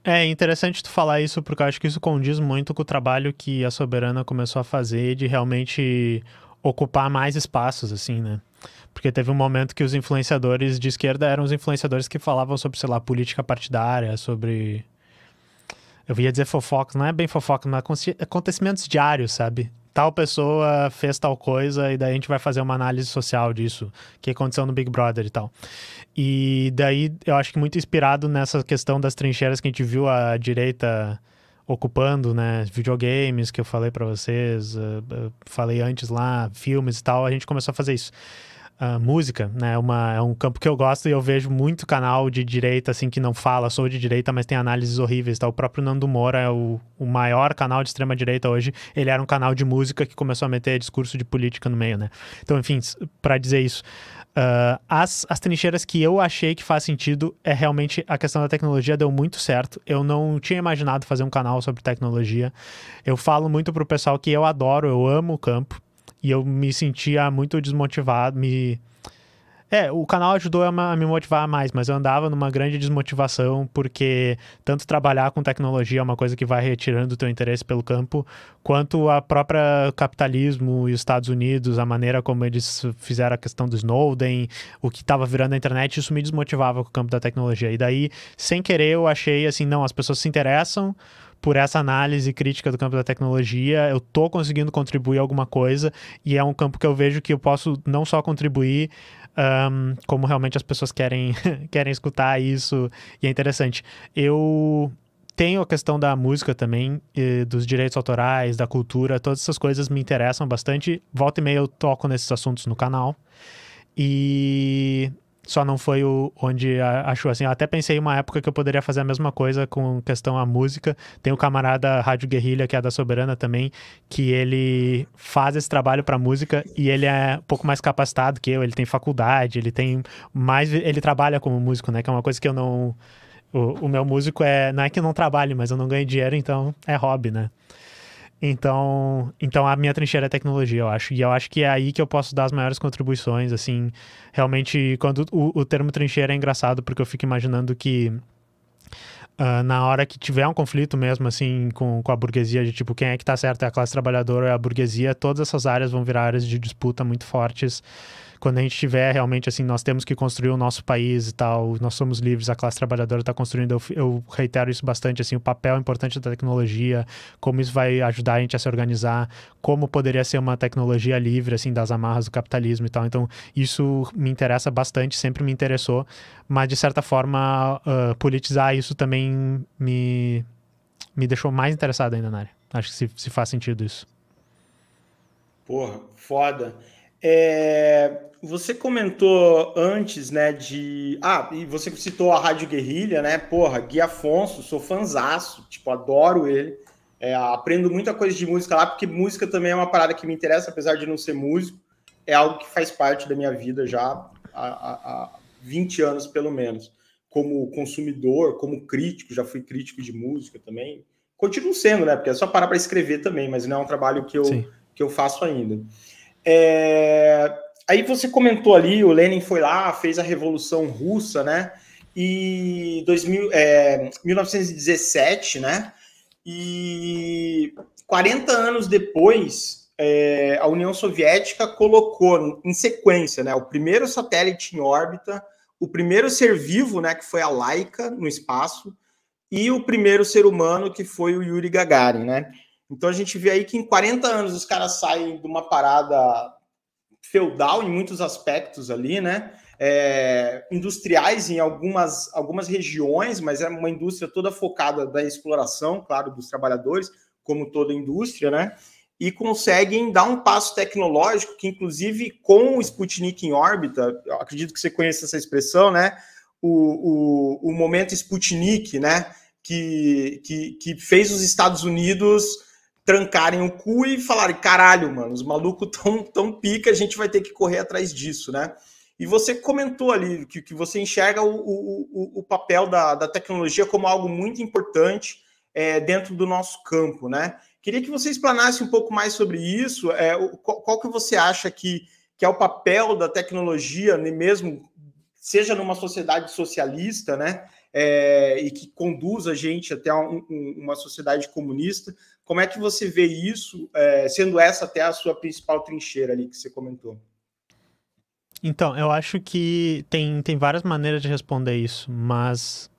É interessante tu falar isso, porque eu acho que isso condiz muito com o trabalho que a Soberana começou a fazer de realmente ocupar mais espaços, assim, né? Porque teve um momento que os influenciadores de esquerda eram os influenciadores que falavam sobre, sei lá, política partidária, sobre. Eu ia dizer fofoca, não é bem fofoca, mas acontecimentos diários, sabe? Tal pessoa fez tal coisa e daí a gente vai fazer uma análise social disso, que aconteceu no Big Brother e tal. E daí eu acho que muito inspirado nessa questão das trincheiras que a gente viu a direita ocupando, né? Videogames que eu falei para vocês, uh, uh, falei antes lá, filmes e tal, a gente começou a fazer isso. Uh, música, né? É uma, é um campo que eu gosto e eu vejo muito canal de direita, assim, que não fala, sou de direita, mas tem análises horríveis, tá? O próprio Nando Moura é o, o maior canal de extrema-direita hoje. Ele era um canal de música que começou a meter discurso de política no meio, né? Então, enfim, para dizer isso, Uh, as, as trincheiras que eu achei que faz sentido é realmente a questão da tecnologia deu muito certo. Eu não tinha imaginado fazer um canal sobre tecnologia. Eu falo muito pro pessoal que eu adoro, eu amo o campo. E eu me sentia muito desmotivado, me é, o canal ajudou a me motivar mais, mas eu andava numa grande desmotivação, porque tanto trabalhar com tecnologia é uma coisa que vai retirando o teu interesse pelo campo, quanto a própria capitalismo e os Estados Unidos, a maneira como eles fizeram a questão do Snowden, o que estava virando a internet, isso me desmotivava com o campo da tecnologia. E daí, sem querer, eu achei assim, não, as pessoas se interessam, por essa análise crítica do campo da tecnologia, eu tô conseguindo contribuir alguma coisa e é um campo que eu vejo que eu posso não só contribuir um, como realmente as pessoas querem, querem escutar isso, e é interessante. Eu tenho a questão da música também, dos direitos autorais, da cultura, todas essas coisas me interessam bastante. Volta e meia eu toco nesses assuntos no canal. E só não foi o onde achou assim. Eu até pensei uma época que eu poderia fazer a mesma coisa com questão à música. Tem o camarada Rádio Guerrilha, que é da Soberana também, que ele faz esse trabalho para música e ele é um pouco mais capacitado que eu, ele tem faculdade, ele tem mais ele trabalha como músico, né, que é uma coisa que eu não o, o meu músico é, não é que eu não trabalhe, mas eu não ganho dinheiro, então é hobby, né? Então, então a minha trincheira é tecnologia, eu acho. E eu acho que é aí que eu posso dar as maiores contribuições, assim. Realmente, quando o, o termo trincheira é engraçado, porque eu fico imaginando que Uh, na hora que tiver um conflito mesmo, assim, com, com a burguesia, de tipo, quem é que tá certo, é a classe trabalhadora, é a burguesia, todas essas áreas vão virar áreas de disputa muito fortes quando a gente tiver realmente assim, nós temos que construir o nosso país e tal, nós somos livres, a classe trabalhadora está construindo, eu, eu, reitero isso bastante, assim, o papel importante da tecnologia, como isso vai ajudar a gente a se organizar, como poderia ser uma tecnologia livre, assim, das amarras do capitalismo e tal. Então, isso me interessa bastante, sempre me interessou, mas de certa forma, uh, politizar isso também me, me deixou mais interessado ainda na área. Acho que se, se faz sentido isso.
Porra, foda. É, você comentou antes, né, de. Ah, e você citou a Rádio Guerrilha, né? Porra, Gui Afonso, sou fanzaço, tipo, adoro ele. É, aprendo muita coisa de música lá, porque música também é uma parada que me interessa, apesar de não ser músico. É algo que faz parte da minha vida já há, há, há 20 anos, pelo menos. Como consumidor, como crítico, já fui crítico de música também. Continuo sendo, né? Porque é só parar para escrever também, mas não é um trabalho que eu, que eu faço ainda. É, aí você comentou ali, o Lenin foi lá, fez a Revolução Russa, né? E 2000, é, 1917, né? E 40 anos depois, é, a União Soviética colocou em sequência, né? O primeiro satélite em órbita, o primeiro ser vivo, né? Que foi a Laika no espaço, e o primeiro ser humano, que foi o Yuri Gagarin, né? Então a gente vê aí que em 40 anos os caras saem de uma parada feudal em muitos aspectos ali, né? É, industriais em algumas, algumas regiões, mas é uma indústria toda focada da exploração, claro, dos trabalhadores, como toda indústria, né? E conseguem dar um passo tecnológico que, inclusive, com o Sputnik em órbita, acredito que você conheça essa expressão, né? O, o, o momento Sputnik, né? Que, que, que fez os Estados Unidos trancarem o cu e falarem: caralho, mano, os malucos tão, tão pica, a gente vai ter que correr atrás disso, né? E você comentou ali que, que você enxerga o, o, o papel da, da tecnologia como algo muito importante é, dentro do nosso campo, né? Queria que você explanasse um pouco mais sobre isso. É, qual, qual que você acha que, que é o papel da tecnologia, né, mesmo seja numa sociedade socialista, né? É, e que conduz a gente até um, um, uma sociedade comunista, como é que você vê isso, é, sendo essa até a sua principal trincheira ali que você comentou?
Então, eu acho que tem, tem várias maneiras de responder isso, mas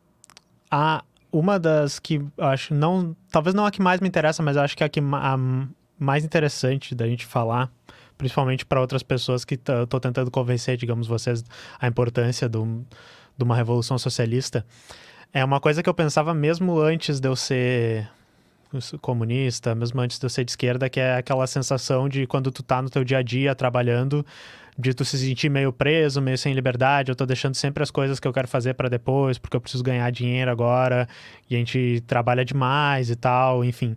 a, uma das que eu acho não. Talvez não a que mais me interessa, mas eu acho que é a que a mais interessante da gente falar, principalmente para outras pessoas que eu tô tentando convencer, digamos, vocês, a importância do, de uma revolução socialista. É uma coisa que eu pensava mesmo antes de eu ser comunista, mesmo antes de eu ser de esquerda, que é aquela sensação de quando tu tá no teu dia a dia trabalhando, de tu se sentir meio preso, meio sem liberdade, eu tô deixando sempre as coisas que eu quero fazer para depois, porque eu preciso ganhar dinheiro agora, e a gente trabalha demais e tal, enfim.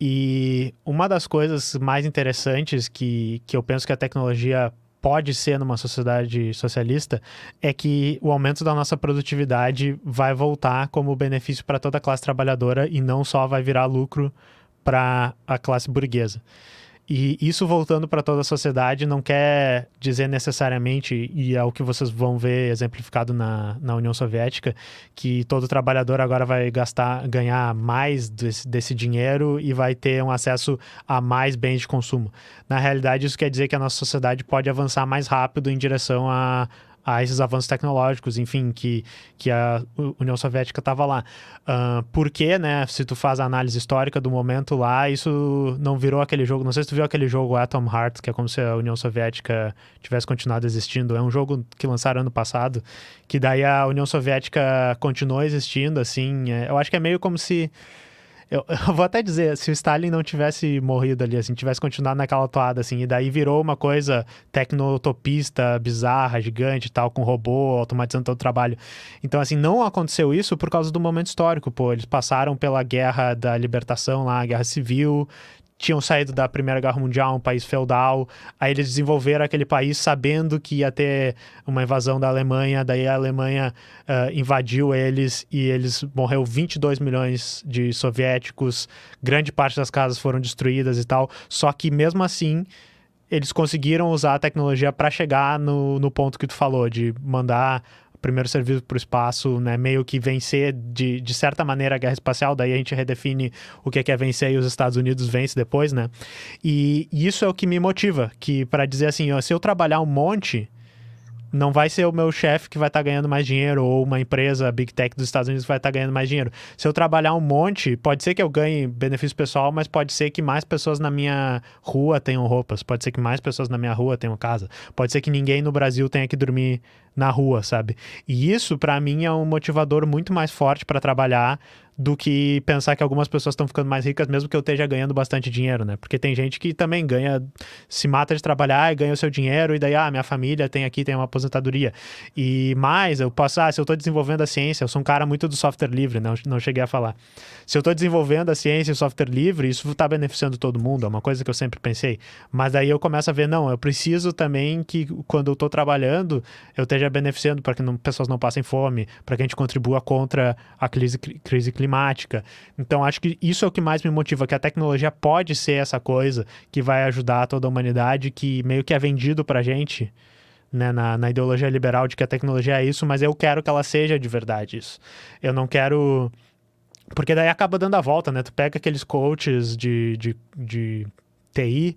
E uma das coisas mais interessantes que, que eu penso que a tecnologia pode ser numa sociedade socialista é que o aumento da nossa produtividade vai voltar como benefício para toda a classe trabalhadora e não só vai virar lucro para a classe burguesa. E isso voltando para toda a sociedade não quer dizer necessariamente, e é o que vocês vão ver exemplificado na, na União Soviética, que todo trabalhador agora vai gastar, ganhar mais desse, desse dinheiro e vai ter um acesso a mais bens de consumo. Na realidade, isso quer dizer que a nossa sociedade pode avançar mais rápido em direção a, a esses avanços tecnológicos, enfim, que, que a União Soviética estava lá. Uh, porque, né, se tu faz a análise histórica do momento lá, isso não virou aquele jogo. Não sei se tu viu aquele jogo Atom Heart, que é como se a União Soviética tivesse continuado existindo. É um jogo que lançaram ano passado, que daí a União Soviética continuou existindo, assim. É, eu acho que é meio como se eu, eu, vou até dizer, se o Stalin não tivesse morrido ali, assim, tivesse continuado naquela toada, assim, e daí virou uma coisa tecnotopista, bizarra, gigante tal, com robô, automatizando todo o trabalho. Então, assim, não aconteceu isso por causa do momento histórico, pô. Eles passaram pela guerra da libertação lá, a guerra civil, tinham saído da Primeira Guerra Mundial, um país feudal. Aí eles desenvolveram aquele país sabendo que ia ter uma invasão da Alemanha. Daí a Alemanha uh, invadiu eles e eles morreu 22 milhões de soviéticos. Grande parte das casas foram destruídas e tal. Só que mesmo assim eles conseguiram usar a tecnologia para chegar no, no ponto que tu falou de mandar primeiro serviço para o espaço, né, meio que vencer de, de certa maneira a guerra espacial, daí a gente redefine o que é, que é vencer e os Estados Unidos vence depois, né? E, e isso é o que me motiva, que para dizer assim, ó, se eu trabalhar um monte, não vai ser o meu chefe que vai estar tá ganhando mais dinheiro ou uma empresa Big Tech dos Estados Unidos vai estar tá ganhando mais dinheiro. Se eu trabalhar um monte, pode ser que eu ganhe benefício pessoal, mas pode ser que mais pessoas na minha rua tenham roupas, pode ser que mais pessoas na minha rua tenham casa, pode ser que ninguém no Brasil tenha que dormir na rua, sabe? E isso para mim é um motivador muito mais forte para trabalhar do que pensar que algumas pessoas estão ficando mais ricas, mesmo que eu esteja ganhando bastante dinheiro, né? Porque tem gente que também ganha, se mata de trabalhar e ganha o seu dinheiro, e daí, ah, minha família tem aqui, tem uma aposentadoria. E mais, eu posso, ah, se eu estou desenvolvendo a ciência, eu sou um cara muito do software livre, não, não cheguei a falar. Se eu estou desenvolvendo a ciência e o software livre, isso está beneficiando todo mundo, é uma coisa que eu sempre pensei. Mas daí eu começo a ver, não, eu preciso também que quando eu estou trabalhando, eu esteja beneficiando para que não, pessoas não passem fome, para que a gente contribua contra a crise, crise climática climática. Então acho que isso é o que mais me motiva, que a tecnologia pode ser essa coisa que vai ajudar toda a humanidade, que meio que é vendido pra gente. Né, na, na, ideologia liberal de que a tecnologia é isso, mas eu quero que ela seja de verdade isso. Eu não quero. Porque daí acaba dando a volta, né? Tu pega aqueles coaches de, de, de TI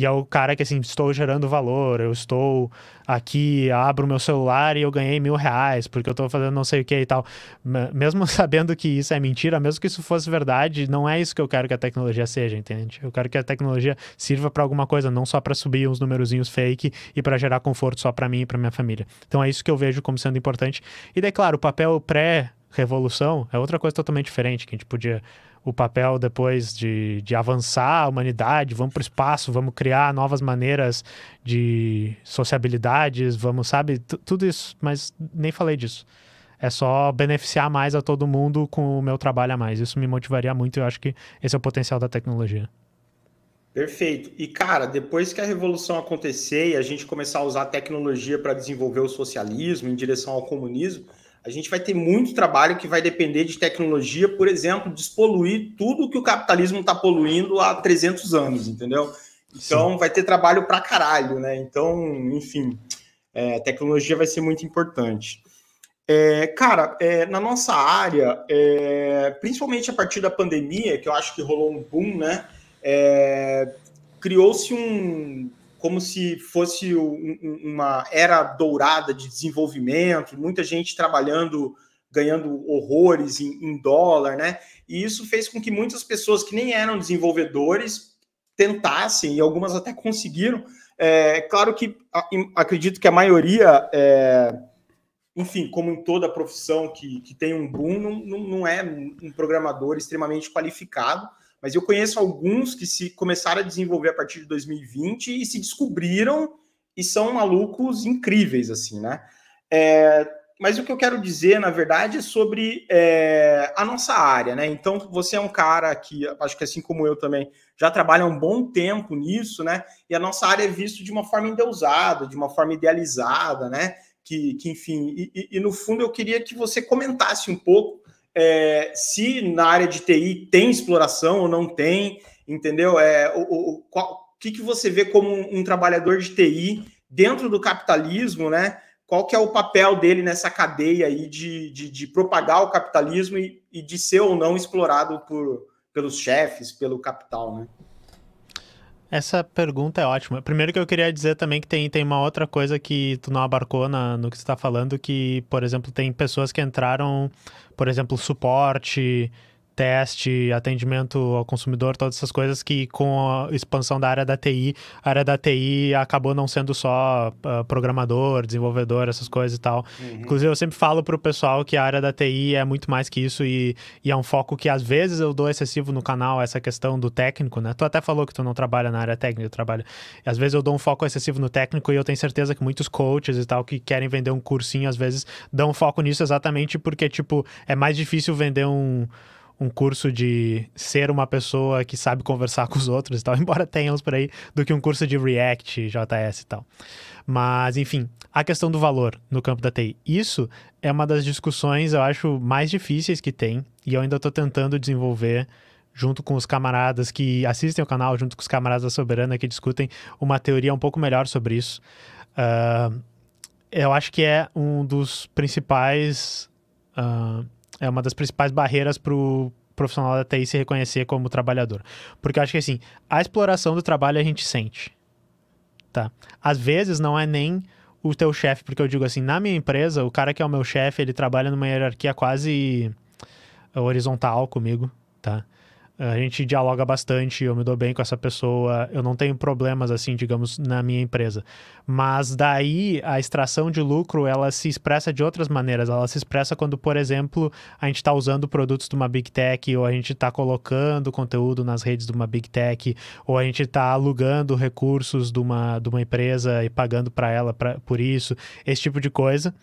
e é o cara que, assim, estou gerando valor, eu estou aqui, abro meu celular e eu ganhei mil reais porque eu estou fazendo não sei o que e tal. Mesmo sabendo que isso é mentira, mesmo que isso fosse verdade, não é isso que eu quero que a tecnologia seja, entende? Eu quero que a tecnologia sirva para alguma coisa, não só para subir uns numerozinhos fake e para gerar conforto só para mim e para minha família. Então é isso que eu vejo como sendo importante. E daí, claro, o papel pré-revolução é outra coisa totalmente diferente que a gente podia o papel depois de, de avançar a humanidade, vamos para o espaço, vamos criar novas maneiras de sociabilidades, vamos, sabe, tudo isso, mas nem falei disso. É só beneficiar mais a todo mundo com o meu trabalho a mais. Isso me motivaria muito e eu acho que esse é o potencial da tecnologia.
Perfeito. E cara, depois que a revolução acontecer e a gente começar a usar a tecnologia para desenvolver o socialismo em direção ao comunismo, a gente vai ter muito trabalho que vai depender de tecnologia, por exemplo, despoluir tudo que o capitalismo está poluindo há 300 anos, entendeu? Então Sim. vai ter trabalho para caralho, né? Então, enfim, é, tecnologia vai ser muito importante. É, cara, é, na nossa área, é, principalmente a partir da pandemia, que eu acho que rolou um boom, né? É, criou-se um como se fosse um, uma era dourada de desenvolvimento, muita gente trabalhando, ganhando horrores em, em dólar, né? E isso fez com que muitas pessoas que nem eram desenvolvedores tentassem, e algumas até conseguiram. É claro que acredito que a maioria. É, enfim, como em toda profissão que, que tem um boom, não, não, é um programador extremamente qualificado, mas eu conheço alguns que se começaram a desenvolver a partir de 2020 e se descobriram e são malucos incríveis, assim, né? É, mas o que eu quero dizer, na verdade, é sobre é, a nossa área, né? Então, você é um cara que, acho que assim como eu também, já trabalha um bom tempo nisso, né? E a nossa área é vista de uma forma endeusada, de uma forma idealizada, né? Que, que enfim, e, e, e no fundo eu queria que você comentasse um pouco é, se na área de TI tem exploração ou não tem, entendeu? É, o, o, qual, que, que você vê como um, um, trabalhador de TI dentro do capitalismo, né? Qual que é o papel dele nessa cadeia aí de, de, de propagar o capitalismo e, e, de ser ou não explorado por, pelos chefes, pelo capital, né?
Essa pergunta é ótima. Primeiro que eu queria dizer também que tem, tem uma outra coisa que tu não abarcou na, no que está falando, que, por exemplo, tem pessoas que entraram, por exemplo, suporte, teste, atendimento ao consumidor, todas essas coisas que com a expansão da área da TI, a área da TI acabou não sendo só uh, programador, desenvolvedor, essas coisas e tal. Uhum. Inclusive, eu sempre falo pro pessoal que a área da TI é muito mais que isso e, e, é um foco que às vezes eu dou excessivo no canal, essa questão do técnico, né? Tu até falou que tu não trabalha na área técnica, tu trabalha. Às vezes eu dou um foco excessivo no técnico e eu tenho certeza que muitos coaches e tal que querem vender um cursinho, às vezes dão foco nisso exatamente porque, tipo, é mais difícil vender um um curso de ser uma pessoa que sabe conversar com os outros e tal, embora tenhamos uns por aí, do que um curso de React, JS e tal. Mas, enfim, a questão do valor no campo da TI. Isso é uma das discussões, eu acho, mais difíceis que tem, e eu ainda estou tentando desenvolver junto com os camaradas que assistem o canal, junto com os camaradas da Soberana que discutem uma teoria um pouco melhor sobre isso. Uh, eu acho que é um dos principais... Uh, é uma das principais barreiras para o profissional da TI se reconhecer como trabalhador. Porque eu acho que assim, a exploração do trabalho a gente sente. Tá? Às vezes não é nem o teu chefe, porque eu digo assim, na minha empresa, o cara que é o meu chefe, ele trabalha numa hierarquia quase horizontal comigo, tá? A gente dialoga bastante, eu me dou bem com essa pessoa, eu não tenho problemas assim, digamos, na minha empresa. Mas daí a extração de lucro, ela se expressa de outras maneiras. Ela se expressa quando, por exemplo, a gente está usando produtos de uma Big Tech, ou a gente está colocando conteúdo nas redes de uma Big Tech, ou a gente está alugando recursos de uma, de uma empresa e pagando para ela pra, por isso, esse tipo de coisa.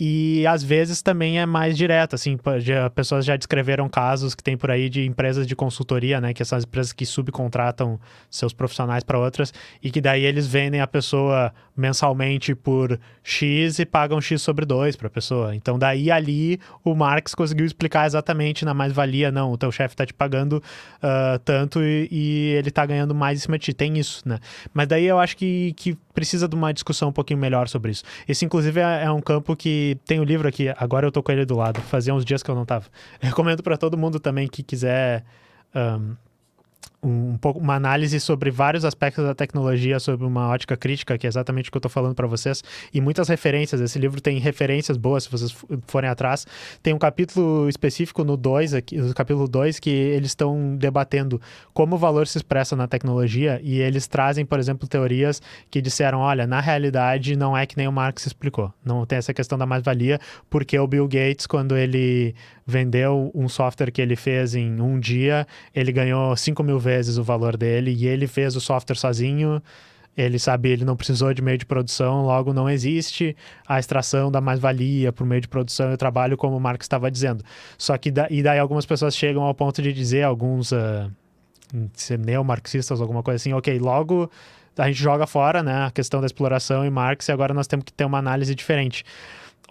E às vezes também é mais direto, assim, já, pessoas já descreveram casos que tem por aí de empresas de consultoria, né, que são as empresas que subcontratam seus profissionais para outras e que daí eles vendem a pessoa mensalmente por X e pagam X sobre 2 para a pessoa. Então daí ali o Marx conseguiu explicar exatamente na mais-valia, não, o teu chefe está te pagando uh, tanto e, e ele está ganhando mais em cima de ti, tem isso, né? Mas daí eu acho que, que precisa de uma discussão um pouquinho melhor sobre isso. Esse inclusive é, é um campo que tem o um livro aqui, agora eu tô com ele do lado. Fazia uns dias que eu não tava. Recomendo para todo mundo também que quiser um, um, pouco, uma análise sobre vários aspectos da tecnologia sob uma ótica crítica, que é exatamente o que eu estou falando para vocês, e muitas referências. Esse livro tem referências boas, se vocês forem atrás. Tem um capítulo específico no 2, no capítulo 2, que eles estão debatendo como o valor se expressa na tecnologia, e eles trazem, por exemplo, teorias que disseram: olha, na realidade não é que nem o Marx explicou, não tem essa questão da mais-valia, porque o Bill Gates, quando ele vendeu um software que ele fez em um dia, ele ganhou 5 mil vezes o valor dele e ele fez o software sozinho. Ele sabe, ele não precisou de meio de produção, logo não existe a extração da mais-valia para o meio de produção e trabalho, como o Marx estava dizendo. Só que da, e daí algumas pessoas chegam ao ponto de dizer, alguns uh, neomarxistas, alguma coisa assim, ok, logo a gente joga fora né, a questão da exploração e Marx e agora nós temos que ter uma análise diferente.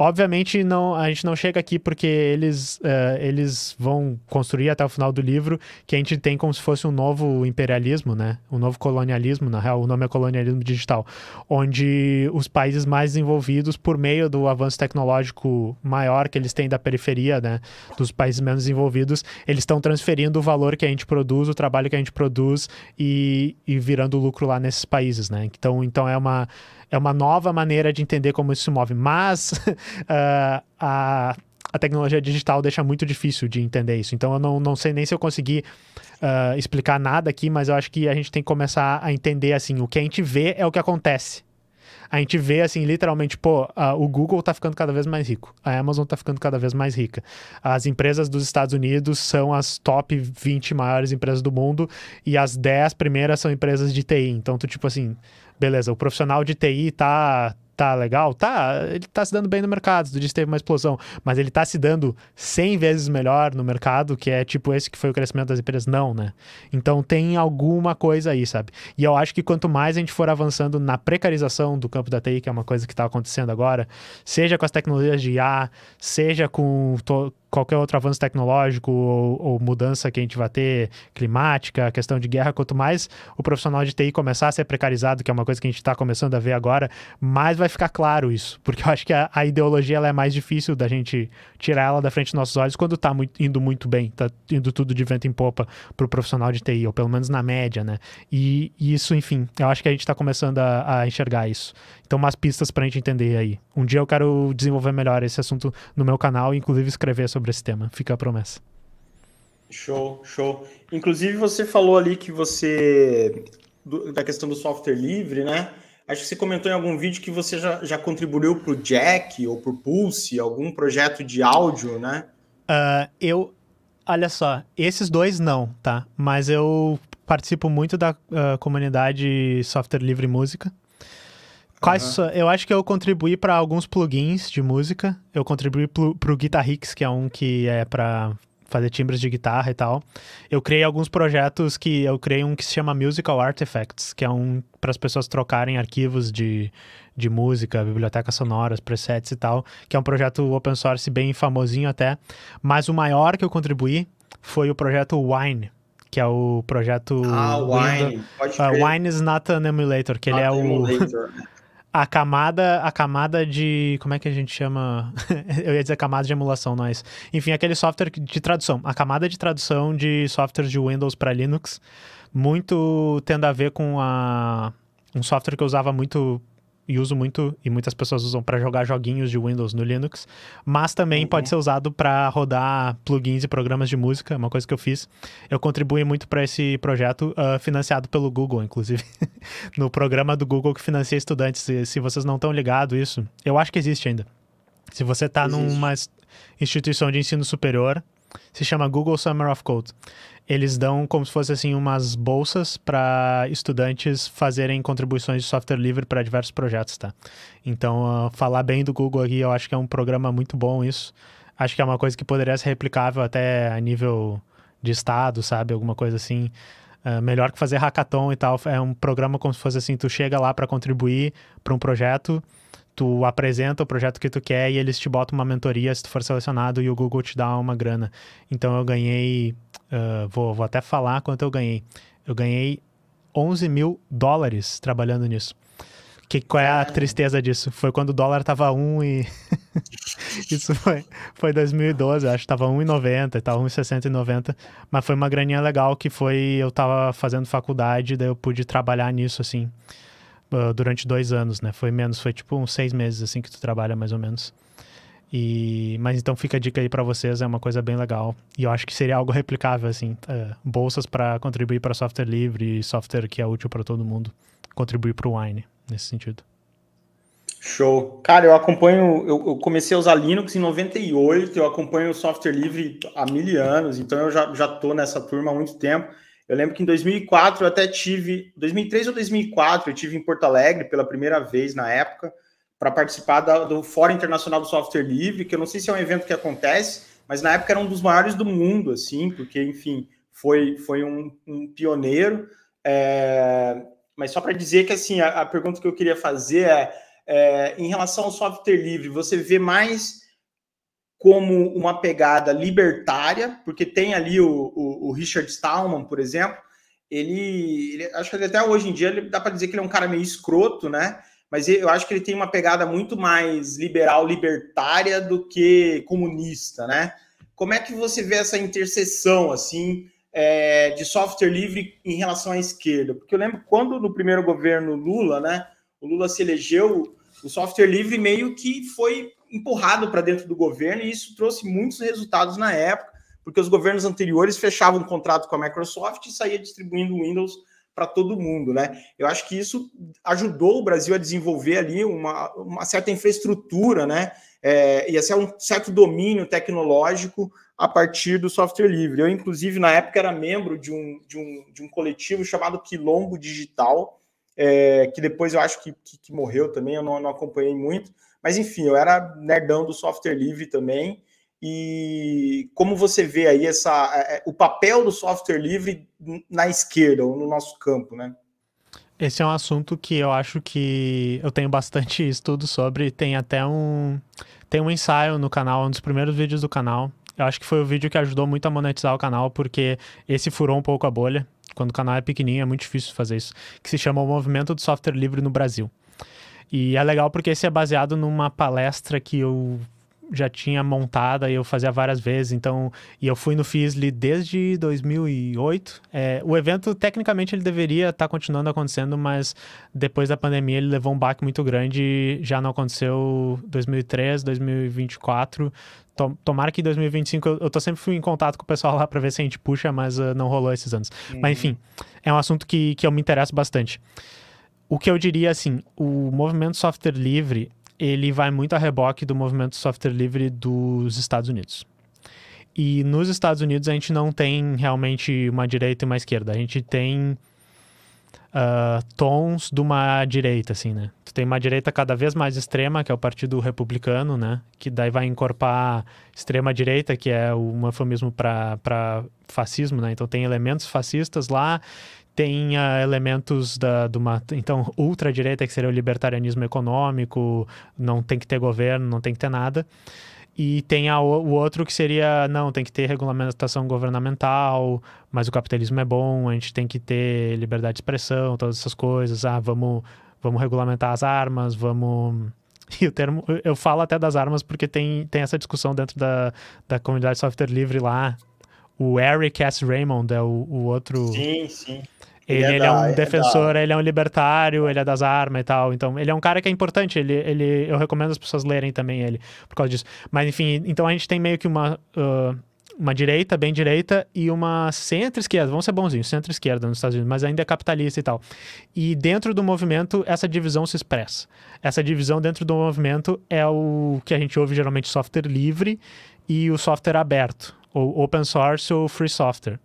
Obviamente, não, a gente não chega aqui porque eles, uh, eles vão construir até o final do livro que a gente tem como se fosse um novo imperialismo, né? Um novo colonialismo, na real, o nome é colonialismo digital, onde os países mais desenvolvidos, por meio do avanço tecnológico maior que eles têm da periferia, né? Dos países menos desenvolvidos, eles estão transferindo o valor que a gente produz, o trabalho que a gente produz e, e virando lucro lá nesses países, né? Então, então é uma é uma nova maneira de entender como isso se move. Mas uh, a, a tecnologia digital deixa muito difícil de entender isso. Então eu não, não sei nem se eu consegui uh, explicar nada aqui, mas eu acho que a gente tem que começar a entender assim: o que a gente vê é o que acontece a gente vê assim, literalmente, pô, uh, o Google tá ficando cada vez mais rico, a Amazon tá ficando cada vez mais rica. As empresas dos Estados Unidos são as top 20 maiores empresas do mundo e as 10 primeiras são empresas de TI. Então, tu, tipo assim, beleza, o profissional de TI tá tá legal, tá, ele tá se dando bem no mercado, tu disse que teve uma explosão, mas ele tá se dando 100 vezes melhor no mercado, que é tipo esse que foi o crescimento das empresas, não, né? Então tem alguma coisa aí, sabe? E eu acho que quanto mais a gente for avançando na precarização do campo da TI, que é uma coisa que tá acontecendo agora, seja com as tecnologias de IA, seja com qualquer outro avanço tecnológico ou, ou, mudança que a gente vai ter climática, questão de guerra, quanto mais o profissional de TI começar a ser precarizado, que é uma coisa que a gente está começando a ver agora, mais vai ficar claro isso, porque eu acho que a, a ideologia ela é mais difícil da gente tirar ela da frente dos nossos olhos quando está indo muito bem, está indo tudo de vento em popa para o profissional de TI, ou pelo menos na média, né? E, e isso, enfim, eu acho que a gente está começando a, a enxergar isso. Então, umas pistas para a gente entender aí. Um dia eu quero desenvolver melhor esse assunto no meu canal, inclusive escrever sobre sobre esse tema. Fica a promessa.
Show, show. Inclusive, você falou ali que você. da questão do software livre, né? Acho que você comentou em algum vídeo que você já, já contribuiu para o Jack ou para o Pulse, algum projeto de áudio, né?
Uh, eu. Olha só, esses dois não, tá? Mas eu participo muito da uh, comunidade Software Livre Música, Quais uhum. Eu acho que eu contribuí para alguns plugins de música. Eu contribuí para o Guitar Hicks, que é um que é para fazer timbres de guitarra e tal. Eu criei alguns projetos que eu criei um que se chama Musical Artifacts, que é um para as pessoas trocarem arquivos de, de música, bibliotecas sonoras, presets e tal, que é um projeto open source bem famosinho até. Mas o maior que eu contribuí foi o projeto Wine, que é o projeto. Ah, Wine. Windows, uh, é, Wine is not an emulator, que not ele é o. a camada, a camada de. Como é que a gente chama? Eu ia dizer camada de emulação, mas. Enfim, aquele software de tradução. A camada de tradução de softwares de Windows para Linux, muito tendo a ver com a, um software que eu usava muito e uso muito, e muitas pessoas usam para jogar joguinhos de Windows no Linux, mas também uhum. pode ser usado para rodar plugins e programas de música, é uma coisa que eu fiz. Eu contribuí muito para esse projeto, uh, financiado pelo Google, inclusive, no programa do Google que financia estudantes. Se, se vocês não estão ligados isso, eu acho que existe ainda. Se você está numa instituição de ensino superior, se chama Google Summer of Code eles dão como se fosse assim umas bolsas para estudantes fazerem contribuições de software livre para diversos projetos, tá? Então, uh, falar bem do Google aqui, eu acho que é um programa muito bom isso. Acho que é uma coisa que poderia ser replicável até a nível de estado, sabe? Alguma coisa assim. Uh, melhor que fazer hackathon e tal. É um programa como se fosse assim, tu chega lá para contribuir para um projeto, tu apresenta o projeto que tu quer e eles te botam uma mentoria se tu for selecionado e o Google te dá uma grana. Então eu ganhei Uh, vou, vou até falar quanto eu ganhei. Eu ganhei 11 mil dólares trabalhando nisso. Que, qual é a tristeza disso? Foi quando o dólar tava 1 e. Isso foi, foi 2012, acho. Tava 1,90, tava 1,60,90. Mas foi uma graninha legal que foi. Eu tava fazendo faculdade, daí eu pude trabalhar nisso, assim, ah, durante dois anos, né? Foi menos, foi tipo uns seis meses, assim, que tu trabalha mais ou menos. E, mas então fica a dica aí para vocês, é uma coisa bem legal. E eu acho que seria algo replicável, assim, é, bolsas para contribuir para software livre, software que é útil para todo mundo, contribuir para o Wine, nesse sentido.
Show. Cara, eu acompanho, eu, eu, comecei a usar Linux em 98, eu acompanho o software livre há mil anos, então eu já, já tô nessa turma há muito tempo. Eu lembro que em 2004 eu até tive, 2003 ou 2004 eu tive em Porto Alegre pela primeira vez na época, para participar da, do Fórum Internacional do Software Livre, que eu não sei se é um evento que acontece, mas na época era um dos maiores do mundo, assim, porque, enfim, foi, foi um, um pioneiro. É, mas só para dizer que, assim, a, a, pergunta que eu queria fazer é, é, em relação ao software livre, você vê mais como uma pegada libertária, porque tem ali o, o, o Richard Stallman, por exemplo, ele, ele, acho que até hoje em dia ele, dá para dizer que ele é um cara meio escroto, né? mas eu acho que ele tem uma pegada muito mais liberal, libertária do que comunista, né? Como é que você vê essa interseção, assim, é, de software livre em relação à esquerda? Porque eu lembro quando no primeiro governo Lula, né, o Lula se elegeu, o software livre meio que foi empurrado para dentro do governo e isso trouxe muitos resultados na época, porque os governos anteriores fechavam um contrato com a Microsoft e saía distribuindo Windows para todo mundo, né? Eu acho que isso ajudou o Brasil a desenvolver ali uma, uma certa infraestrutura, né? É, e assim um certo domínio tecnológico a partir do software livre. Eu, inclusive, na época era membro de um, de um, de um coletivo chamado Quilombo Digital, é, que depois eu acho que, que, que morreu também, eu não, não acompanhei muito, mas enfim, eu era nerdão do software livre também e como você vê aí essa, é, é, o papel do software livre na esquerda ou no nosso campo, né?
Esse é um assunto que eu acho que eu tenho bastante estudo sobre. Tem até um tem um ensaio no canal, um dos primeiros vídeos do canal. Eu acho que foi o vídeo que ajudou muito a monetizar o canal, porque esse furou um pouco a bolha. Quando o canal é pequenininho, é muito difícil fazer isso. Que se chama o Movimento do Software Livre no Brasil. E é legal porque esse é baseado numa palestra que eu já tinha montada e eu fazia várias vezes, então... E eu fui no Fizzly desde 2008. É, o evento, tecnicamente, ele deveria estar tá continuando acontecendo, mas depois da pandemia ele levou um baque muito grande. Já não aconteceu 2003, 2024. Tomara que em 2025 eu, eu tô sempre fui em contato com o pessoal lá para ver se a gente puxa, mas uh, não rolou esses anos. Uhum. Mas enfim, é um assunto que, que eu me interesso bastante. O que eu diria assim, o movimento software livre ele vai muito a reboque do movimento software livre dos Estados Unidos. E nos Estados Unidos a gente não tem realmente uma direita e uma esquerda. A gente tem uh, tons de uma direita, assim, né? Tu tem uma direita cada vez mais extrema, que é o Partido Republicano, né? Que daí vai encorpar extrema-direita, que é um eufemismo para fascismo, né? Então tem elementos fascistas lá tenha elementos da, de uma então ultradireita que seria o libertarianismo econômico, não tem que ter governo, não tem que ter nada. E tem a, o outro que seria, não, tem que ter regulamentação governamental, mas o capitalismo é bom, a gente tem que ter liberdade de expressão, todas essas coisas. Ah, vamos, vamos regulamentar as armas, vamos. E o termo, eu falo até das armas porque tem, tem essa discussão dentro da, da comunidade software livre lá. O Eric S. Raymond é o, o outro. Sim, sim. Ele, ele, é, é da, é, um defensor, da... ele é um libertário, ele é das armas e tal. Então, ele é um cara que é importante. Ele, ele, eu recomendo as pessoas lerem também ele por causa disso. Mas, enfim, então a gente tem meio que uma. Uh, uma direita, bem direita, e uma centro-esquerda. Vamos ser bonzinhos, centro-esquerda nos Estados Unidos, mas ainda é capitalista e tal. E dentro do movimento, essa divisão se expressa. Essa divisão dentro do movimento é o que a gente ouve geralmente software livre e o software aberto, ou open source ou free software.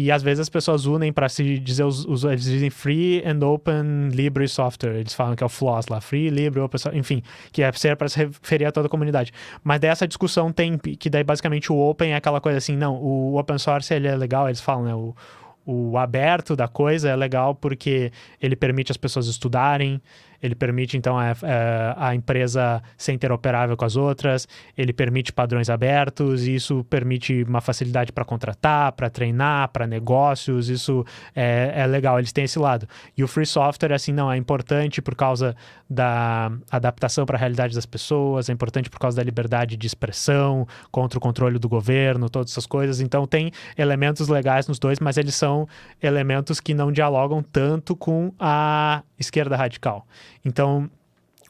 E às vezes as pessoas unem para se dizer, os, os, eles dizem Free and Open Libre Software. Eles falam que é o FLOSS lá, Free, Libre, Open Software, enfim, que é para se referir a toda a comunidade. Mas dessa discussão tem, que daí basicamente o Open é aquela coisa assim, não, o Open Source ele é legal, eles falam, né, o, o aberto da coisa é legal porque ele permite as pessoas estudarem, ele permite, então, a, é, a, empresa ser interoperável com as outras, ele permite padrões abertos, e isso permite uma facilidade para contratar, para treinar, para negócios, isso é, é, legal, eles têm esse lado. E o free software, assim, não, é importante por causa da adaptação para a realidade das pessoas, é importante por causa da liberdade de expressão, contra o controle do governo, todas essas coisas. Então, tem elementos legais nos dois, mas eles são elementos que não dialogam tanto com a esquerda radical. Então,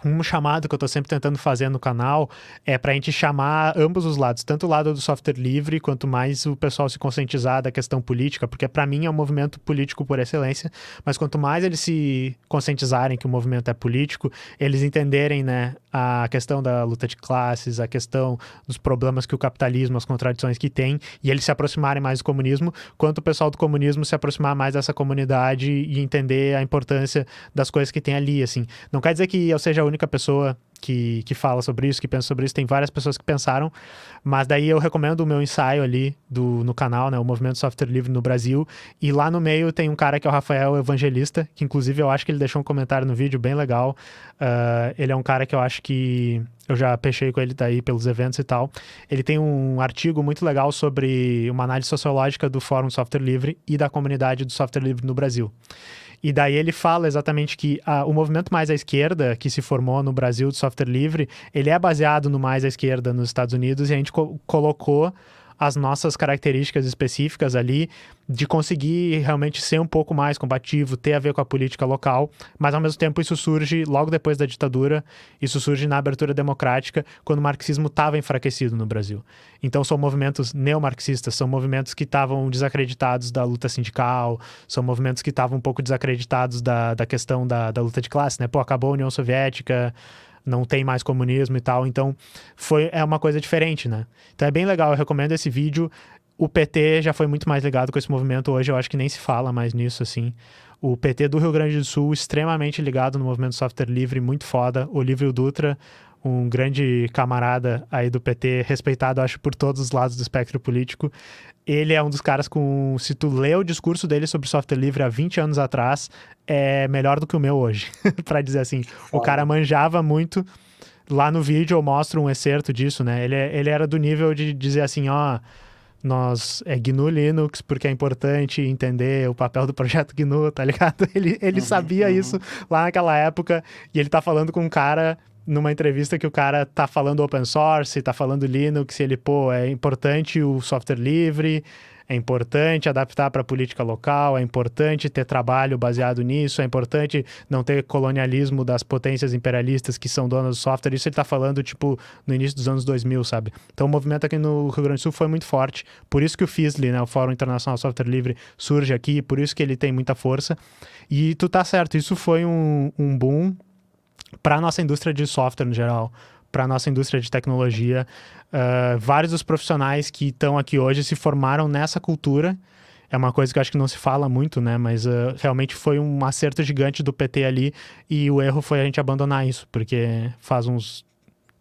um chamado que eu estou sempre tentando fazer no canal é para a gente chamar ambos os lados, tanto o lado do software livre, quanto mais o pessoal se conscientizar da questão política, porque para mim é um movimento político por excelência, mas quanto mais eles se conscientizarem que o movimento é político, eles entenderem né, a questão da luta de classes, a questão dos problemas que o capitalismo, as contradições que tem, e eles se aproximarem mais do comunismo, quanto o pessoal do comunismo se aproximar mais dessa comunidade e entender a importância das coisas que tem ali. assim Não quer dizer que eu seja única pessoa que, que fala sobre isso, que pensa sobre isso. Tem várias pessoas que pensaram, mas daí eu recomendo o meu ensaio ali do, no canal, né? O Movimento Software Livre no Brasil. E lá no meio tem um cara que é o Rafael Evangelista, que inclusive eu acho que ele deixou um comentário no vídeo bem legal. Uh, ele é um cara que eu acho que eu já pechei com ele daí pelos eventos e tal. Ele tem um artigo muito legal sobre uma análise sociológica do Fórum Software Livre e da comunidade do software livre no Brasil. E daí ele fala exatamente que a, o movimento mais à esquerda, que se formou no Brasil de software livre, ele é baseado no mais à esquerda nos Estados Unidos, e a gente co colocou as nossas características específicas ali, de conseguir realmente ser um pouco mais combativo, ter a ver com a política local, mas ao mesmo tempo isso surge logo depois da ditadura, isso surge na abertura democrática, quando o marxismo estava enfraquecido no Brasil. Então são movimentos neomarxistas, são movimentos que estavam desacreditados da luta sindical, são movimentos que estavam um pouco desacreditados da, da questão da, da luta de classe, né? Pô, acabou a União Soviética, não tem mais comunismo e tal. Então, foi, é uma coisa diferente, né? Então, é bem legal. Eu recomendo esse vídeo. O PT já foi muito mais ligado com esse movimento hoje. Eu acho que nem se fala mais nisso, assim. O PT do Rio Grande do Sul, extremamente ligado no movimento software livre, muito foda. O Livre e o Dutra um grande camarada aí do PT, respeitado, acho, por todos os lados do espectro político. Ele é um dos caras com. Se tu lê o discurso dele sobre software livre há 20 anos atrás, é melhor do que o meu hoje, para dizer assim. O cara manjava muito. Lá no vídeo eu mostro um excerto disso, né? Ele, é, ele era do nível de dizer assim: ó, nós é GNU Linux porque é importante entender o papel do projeto GNU, tá ligado? Ele, ele sabia isso lá naquela época e ele tá falando com um cara numa entrevista que o cara tá falando open source, tá falando Linux, e ele, pô, é importante o software livre, é importante adaptar para a política local, é importante ter trabalho baseado nisso, é importante não ter colonialismo das potências imperialistas que são donas do software. Isso ele está falando, tipo, no início dos anos 2000, sabe? Então o movimento aqui no Rio Grande do Sul foi muito forte. Por isso que o FISLI, né, o Fórum Internacional Software Livre, surge aqui, por isso que ele tem muita força. E tu tá certo, isso foi um, um boom, para a nossa indústria de software no geral, para a nossa indústria de tecnologia. Uh, vários dos profissionais que estão aqui hoje se formaram nessa cultura. É uma coisa que eu acho que não se fala muito, né? Mas uh, realmente foi um acerto gigante do PT ali e o erro foi a gente abandonar isso, porque faz uns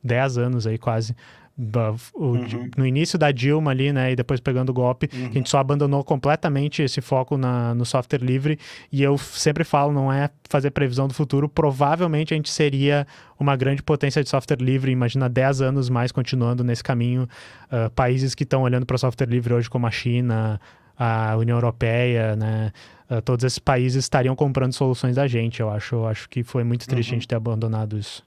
10 anos aí quase da, o, uhum. no início da Dilma ali, né, e depois pegando o golpe, uhum. a gente só abandonou completamente esse foco na, no software livre. E eu sempre falo, não é fazer previsão do futuro, provavelmente a gente seria uma grande potência de software livre. Imagina 10 anos mais continuando nesse caminho. Uh, países que estão olhando para software livre hoje, como a China, a União Europeia, né, uh, todos esses países estariam comprando soluções da gente, eu acho. Eu acho que foi muito triste uhum. a gente ter abandonado isso.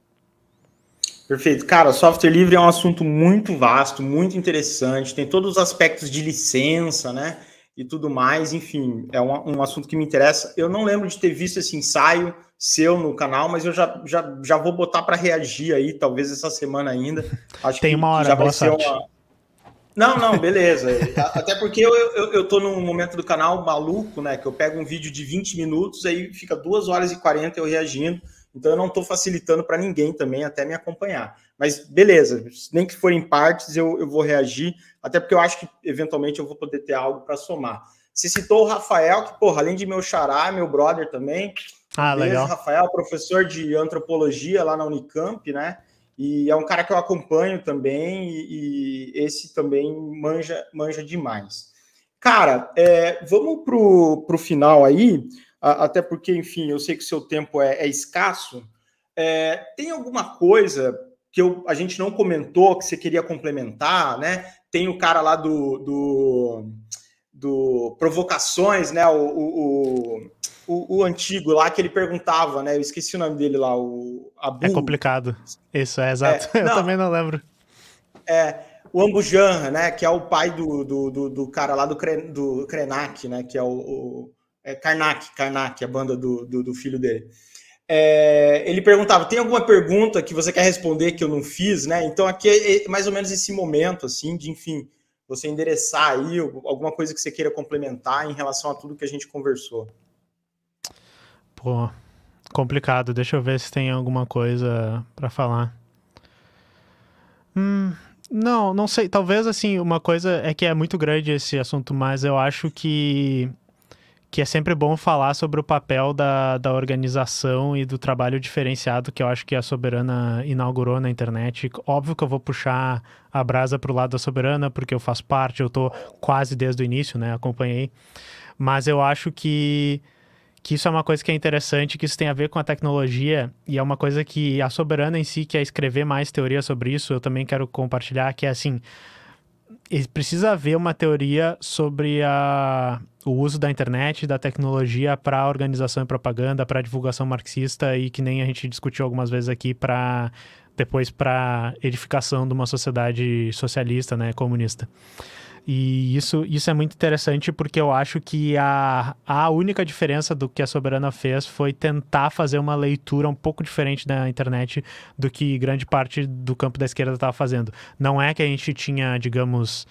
Perfeito. Cara, software livre é um assunto muito vasto, muito interessante, tem todos os aspectos de licença, né? E tudo mais, enfim, é um, um assunto que me interessa. Eu não lembro de ter visto esse ensaio seu no canal, mas eu já, já, já vou botar para reagir aí, talvez essa semana ainda.
Acho tem uma hora, já boa sorte. Uma...
Não, não, beleza. Até porque eu, eu, eu, tô num momento do canal maluco, né? Que eu pego um vídeo de 20 minutos, aí fica 2 horas e 40 eu reagindo. Então eu não estou facilitando para ninguém também até me acompanhar. Mas beleza, nem que for em partes, eu, eu vou reagir, até porque eu acho que eventualmente eu vou poder ter algo para somar. Você citou o Rafael, que, porra, além de meu xará, meu brother também. Ah, beleza? legal. Rafael, professor de antropologia lá na Unicamp, né? E é um cara que eu acompanho também, e, e esse também manja, manja demais. Cara, é, vamos para o final aí até porque, enfim, eu sei que o seu tempo é, é escasso. É, tem alguma coisa que eu, a gente não comentou que você queria complementar, né? Tem o cara lá do, do, do Provocações, né? O, o, o, o, antigo lá que ele perguntava, né? Eu esqueci o nome dele lá, o Abu. É
complicado. Isso, é exato. É, não, eu também não
lembro. É, o Ambujan, né? Que é o pai do, do, do, do cara lá do, do Krenak, né? Que é o, o é, Karnak, Karnak, a banda do, do, do filho dele. É, ele perguntava: tem alguma pergunta que você quer responder que eu não fiz, né? Então aqui é, é mais ou menos esse momento, assim, de enfim, você endereçar aí alguma coisa que você queira complementar em relação a tudo que a gente conversou.
Pô, complicado. Deixa eu ver se tem alguma coisa para falar. Hum, não, não sei. Talvez assim, uma coisa é que é muito grande esse assunto, mas eu acho que que é sempre bom falar sobre o papel da, da organização e do trabalho diferenciado que eu acho que a Soberana inaugurou na internet. Óbvio que eu vou puxar a brasa para o lado da Soberana, porque eu faço parte, eu estou quase desde o início, né? Acompanhei. Mas eu acho que, que isso é uma coisa que é interessante, que isso tem a ver com a tecnologia e é uma coisa que a Soberana em si quer escrever mais teoria sobre isso. Eu também quero compartilhar, que é assim precisa haver uma teoria sobre a, o uso da internet, da tecnologia para organização e propaganda, para divulgação marxista e que nem a gente discutiu algumas vezes aqui para depois para edificação de uma sociedade socialista, né, comunista. E isso, isso é muito interessante porque eu acho que a, a única diferença do que a Soberana fez foi tentar fazer uma leitura um pouco diferente da internet do que grande parte do campo da esquerda estava fazendo. Não é que a gente tinha, digamos,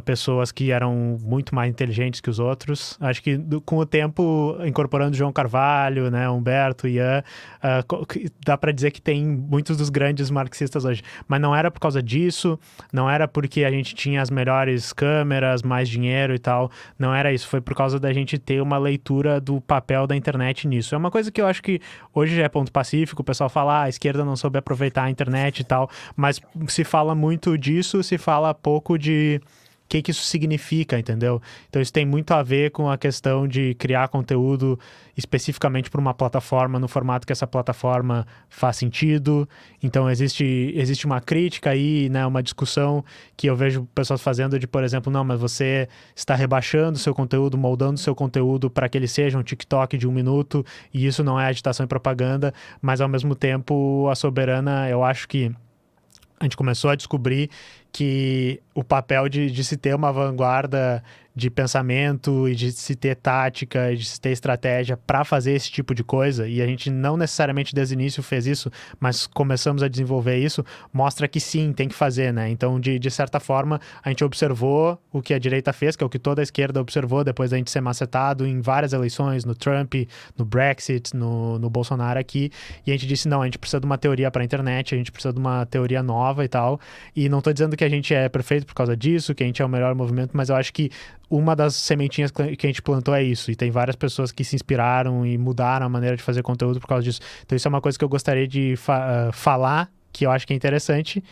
pessoas que eram muito mais inteligentes que os outros. Acho que com o tempo, incorporando João Carvalho, né, Humberto, Ian, uh, dá para dizer que tem muitos dos grandes marxistas hoje. Mas não era por causa disso, não era porque a gente tinha as melhores câmeras, mais dinheiro e tal. Não era isso. Foi por causa da gente ter uma leitura do papel da internet nisso. É uma coisa que eu acho que hoje já é ponto pacífico, o pessoal fala, ah, a esquerda não soube aproveitar a internet e tal. Mas se fala muito disso, se fala pouco de que, que isso significa, entendeu? Então isso tem muito a ver com a questão de criar conteúdo especificamente para uma plataforma no formato que essa plataforma faz sentido. Então existe existe uma crítica aí, né, uma discussão que eu vejo pessoas fazendo de, por exemplo, não, mas você está rebaixando seu conteúdo, moldando seu conteúdo para que ele seja um TikTok de um minuto e isso não é agitação e propaganda, mas ao mesmo tempo a soberana, eu acho que a gente começou a descobrir que o papel de, de, se ter uma vanguarda de pensamento e de se ter tática de se ter estratégia para fazer esse tipo de coisa, e a gente não necessariamente desde o início fez isso, mas começamos a desenvolver isso, mostra que sim, tem que fazer, né? Então, de, de certa forma, a gente observou o que a direita fez, que é o que toda a esquerda observou depois da gente ser macetado em várias eleições, no Trump, no Brexit, no, no Bolsonaro aqui, e a gente disse, não, a gente precisa de uma teoria para a internet, a gente precisa de uma teoria nova e tal, e não estou dizendo que que a gente é perfeito por causa disso, que a gente é o melhor movimento, mas eu acho que uma das sementinhas que a gente plantou é isso. E tem várias pessoas que se inspiraram e mudaram a maneira de fazer conteúdo por causa disso. Então, isso é uma coisa que eu gostaria de fa ah, falar, que eu acho que é interessante.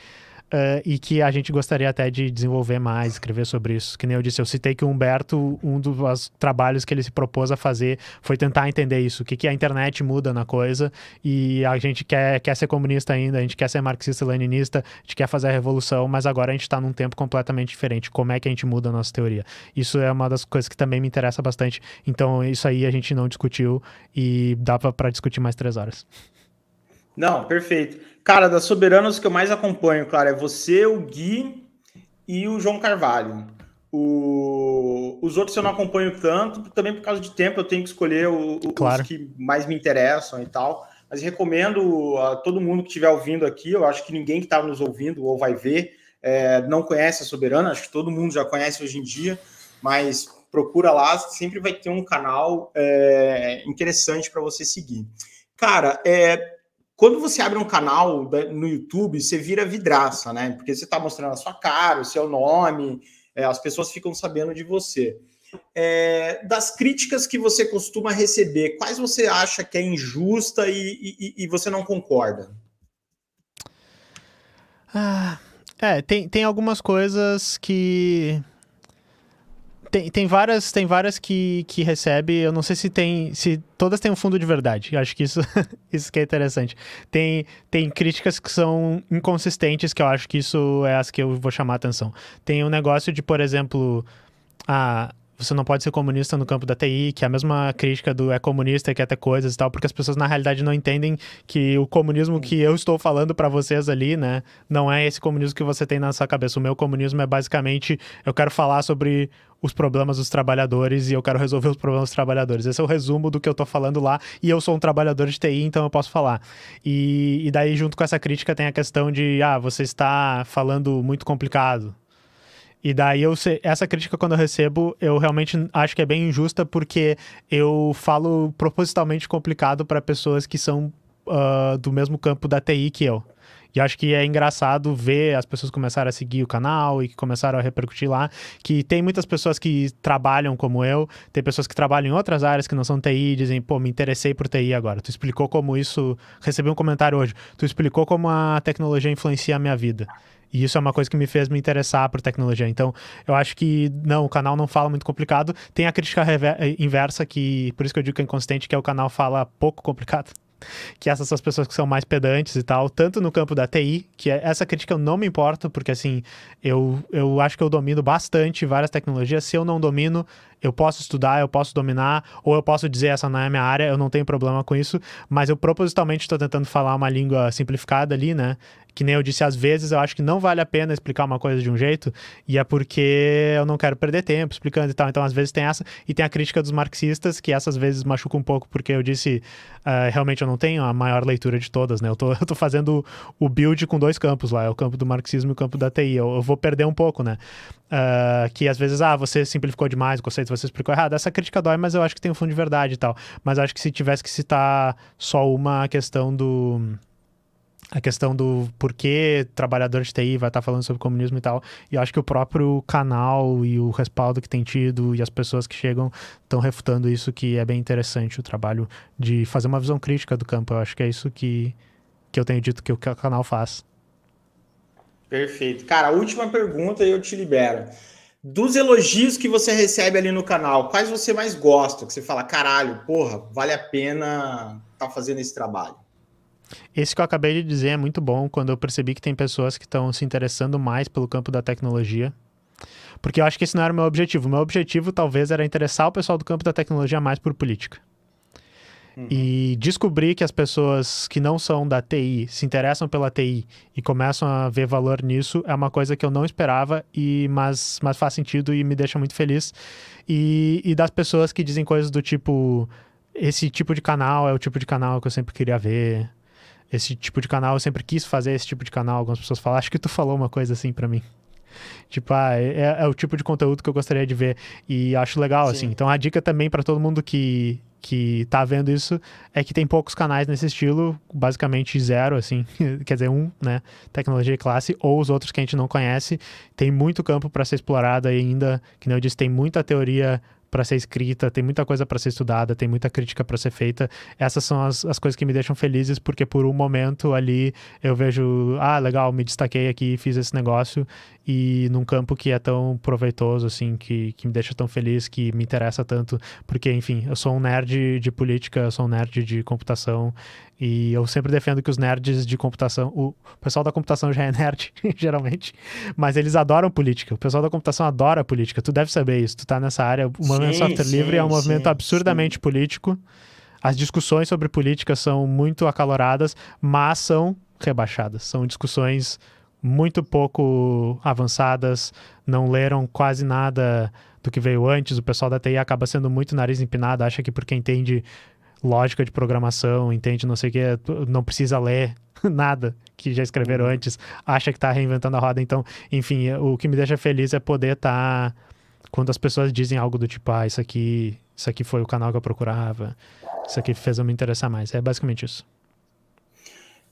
Uh, e que a gente gostaria até de desenvolver mais, escrever sobre isso. Que nem eu disse, eu citei que o Humberto, um dos trabalhos que ele se propôs a fazer foi tentar entender isso, o que, que a internet muda na coisa, e a gente quer, quer ser comunista ainda, a gente quer ser marxista-leninista, a gente quer fazer a revolução, mas agora a gente está num tempo completamente diferente. Como é que a gente muda a nossa teoria? Isso é uma das coisas que também me interessa bastante. Então, isso aí a gente não discutiu e dá para discutir mais três horas.
Não, perfeito. Cara, das soberanas que eu mais acompanho, claro, é você, o Gui e o João Carvalho. O... Os outros eu não acompanho tanto, também por causa de tempo eu tenho que escolher o... claro. os que mais me interessam e tal. Mas recomendo a todo mundo que estiver ouvindo aqui, eu acho que ninguém que está nos ouvindo ou vai ver é, não conhece a Soberana, acho que todo mundo já conhece hoje em dia, mas procura lá, sempre vai ter um canal é, interessante para você seguir. Cara, é, quando você abre um canal no YouTube, você vira vidraça, né? Porque você está mostrando a sua cara, o seu nome, é, as pessoas ficam sabendo de você. É, das críticas que você costuma receber, quais você acha que é injusta e, e, e você não concorda?
Ah, é, tem, tem algumas coisas que tem, tem várias, tem várias que, que recebe. Eu não sei se tem. se Todas têm um fundo de verdade. Eu acho que isso, isso que é interessante. Tem, tem críticas que são inconsistentes, que eu acho que isso é as que eu vou chamar a atenção. Tem um negócio de, por exemplo, a, você não pode ser comunista no campo da TI, que é a mesma crítica do é comunista é que até coisas e tal, porque as pessoas na realidade não entendem que o comunismo que eu estou falando para vocês ali, né, não é esse comunismo que você tem na sua cabeça. O meu comunismo é basicamente eu quero falar sobre os problemas dos trabalhadores e eu quero resolver os problemas dos trabalhadores. Esse é o resumo do que eu tô falando lá e eu sou um trabalhador de TI, então eu posso falar. E, e daí, junto com essa crítica, tem a questão de, ah, você está falando muito complicado, e daí eu essa crítica quando eu recebo, eu realmente acho que é bem injusta porque eu falo propositalmente complicado para pessoas que são uh, do mesmo campo da TI que eu. E acho que é engraçado ver as pessoas começaram a seguir o canal e que começaram a repercutir lá, que tem muitas pessoas que trabalham como eu, tem pessoas que trabalham em outras áreas que não são TI e dizem, pô, me interessei por TI agora. Tu explicou como isso, recebi um comentário hoje, tu explicou como a tecnologia influencia a minha vida. E isso é uma coisa que me fez me interessar por tecnologia. Então, eu acho que, não, o canal não fala muito complicado. Tem a crítica inversa, que por isso que eu digo que é inconsistente, que é o canal fala pouco complicado que essas são as pessoas que são mais pedantes e tal, tanto no campo da TI, que é essa crítica eu não me importo, porque assim, eu, eu acho que eu domino bastante várias tecnologias, se eu não domino, eu posso estudar, eu posso dominar, ou eu posso dizer essa não é minha área, eu não tenho problema com isso, mas eu propositalmente estou tentando falar uma língua simplificada ali, né? Que nem eu disse, às vezes eu acho que não vale a pena explicar uma coisa de um jeito, e é porque eu não quero perder tempo explicando e tal. Então, às vezes tem essa, e tem a crítica dos marxistas, que essas vezes machuca um pouco, porque eu disse, uh, realmente eu não tenho a maior leitura de todas, né? Eu tô, eu tô fazendo o build com dois campos lá, é o campo do marxismo e o campo da TI. Eu, eu vou perder um pouco, né? Uh, que às vezes, ah, você simplificou demais o conceito você explicou errado. Essa crítica dói, mas eu acho que tem um fundo de verdade e tal. Mas acho que se tivesse que citar só uma questão do a questão do porquê trabalhador de TI vai estar falando sobre comunismo e tal. E acho que o próprio canal e o respaldo que tem tido e as pessoas que chegam estão refutando isso, que é bem interessante o trabalho de fazer uma visão crítica do campo. Eu acho que é isso que, que eu tenho dito que o canal faz.
Perfeito. Cara, última pergunta e eu te libero. Dos elogios que você recebe ali no canal, quais você mais gosta? Que você fala, caralho, porra, vale a pena estar tá fazendo esse trabalho?
Esse que eu acabei de dizer é muito bom quando eu percebi que tem pessoas que estão se interessando mais pelo campo da tecnologia. Porque eu acho que esse não era o meu objetivo. O meu objetivo talvez era interessar o pessoal do campo da tecnologia mais por política. Uhum. E descobrir que as pessoas que não são da TI se interessam pela TI e começam a ver valor nisso é uma coisa que eu não esperava, e mas, mas faz sentido e me deixa muito feliz. E, e das pessoas que dizem coisas do tipo: esse tipo de canal é o tipo de canal que eu sempre queria ver. Esse tipo de canal, eu sempre quis fazer esse tipo de canal. Algumas pessoas falam, acho que tu falou uma coisa assim para mim. Tipo, ah, é, é, é, o tipo de conteúdo que eu gostaria de ver e acho legal, Sim. assim. Então, a dica também para todo mundo que que tá vendo isso é que tem poucos canais nesse estilo, basicamente zero, assim, quer dizer, um, né? Tecnologia e classe, ou os outros que a gente não conhece. Tem muito campo para ser explorado ainda, que nem eu disse, tem muita teoria para ser escrita, tem muita coisa para ser estudada, tem muita crítica para ser feita. Essas são as, as coisas que me deixam felizes, porque por um momento ali eu vejo, ah, legal, me destaquei aqui, fiz esse negócio, e num campo que é tão proveitoso, assim, que, que me deixa tão feliz, que me interessa tanto, porque, enfim, eu sou um nerd de política, eu sou um nerd de computação, e eu sempre defendo que os nerds de computação, o pessoal da computação já é nerd, geralmente, mas eles adoram política. O pessoal da computação adora política. Tu deve saber isso, tu tá nessa área. O movimento sim, software sim, livre é um sim, movimento absurdamente político. As discussões sobre política são muito acaloradas, mas são rebaixadas. São discussões muito pouco avançadas, não leram quase nada do que veio antes. O pessoal da TI acaba sendo muito nariz empinado, acha que porque entende lógica de programação, entende não sei o que, não precisa ler nada que já escreveram uhum. antes, acha que está reinventando a roda. Então, enfim, eh, o que me deixa feliz é poder estar. Tá, quando as pessoas dizem algo do tipo, ah, isso aqui, isso aqui foi o canal que eu procurava, isso aqui fez eu me interessar mais. É basicamente isso.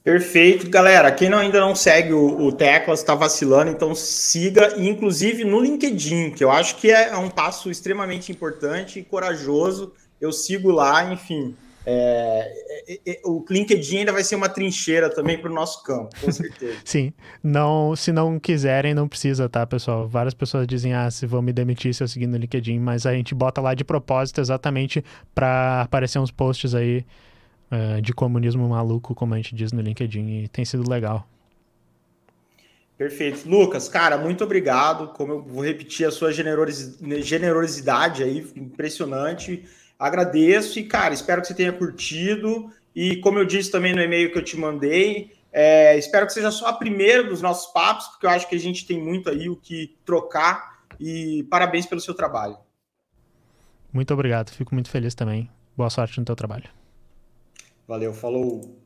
Perfeito, galera. Quem não, ainda não segue o, o Teclas, está vacilando, então siga, inclusive no LinkedIn, que eu acho que é, é um passo extremamente importante e corajoso eu sigo lá, enfim. É, é, é, o LinkedIn ainda vai ser uma trincheira também para o nosso campo, com certeza.
Sim, não, se não quiserem, não precisa, tá, pessoal? Várias pessoas dizem, ah, se vão me demitir se eu seguir no LinkedIn, mas a gente bota lá de propósito exatamente para aparecer uns posts aí uh, de comunismo maluco, como a gente diz no LinkedIn, e tem sido legal.
Perfeito. Lucas, cara, muito obrigado. Como eu vou repetir, a sua generosidade aí, impressionante Agradeço e, cara, espero que você tenha curtido. E como eu disse também no e-mail que eu te mandei, é, espero que seja só a primeira dos nossos papos, porque eu acho que a gente tem muito aí o que trocar. E parabéns pelo seu trabalho.
Muito obrigado, fico muito feliz também. Boa sorte no teu trabalho.
Valeu, falou.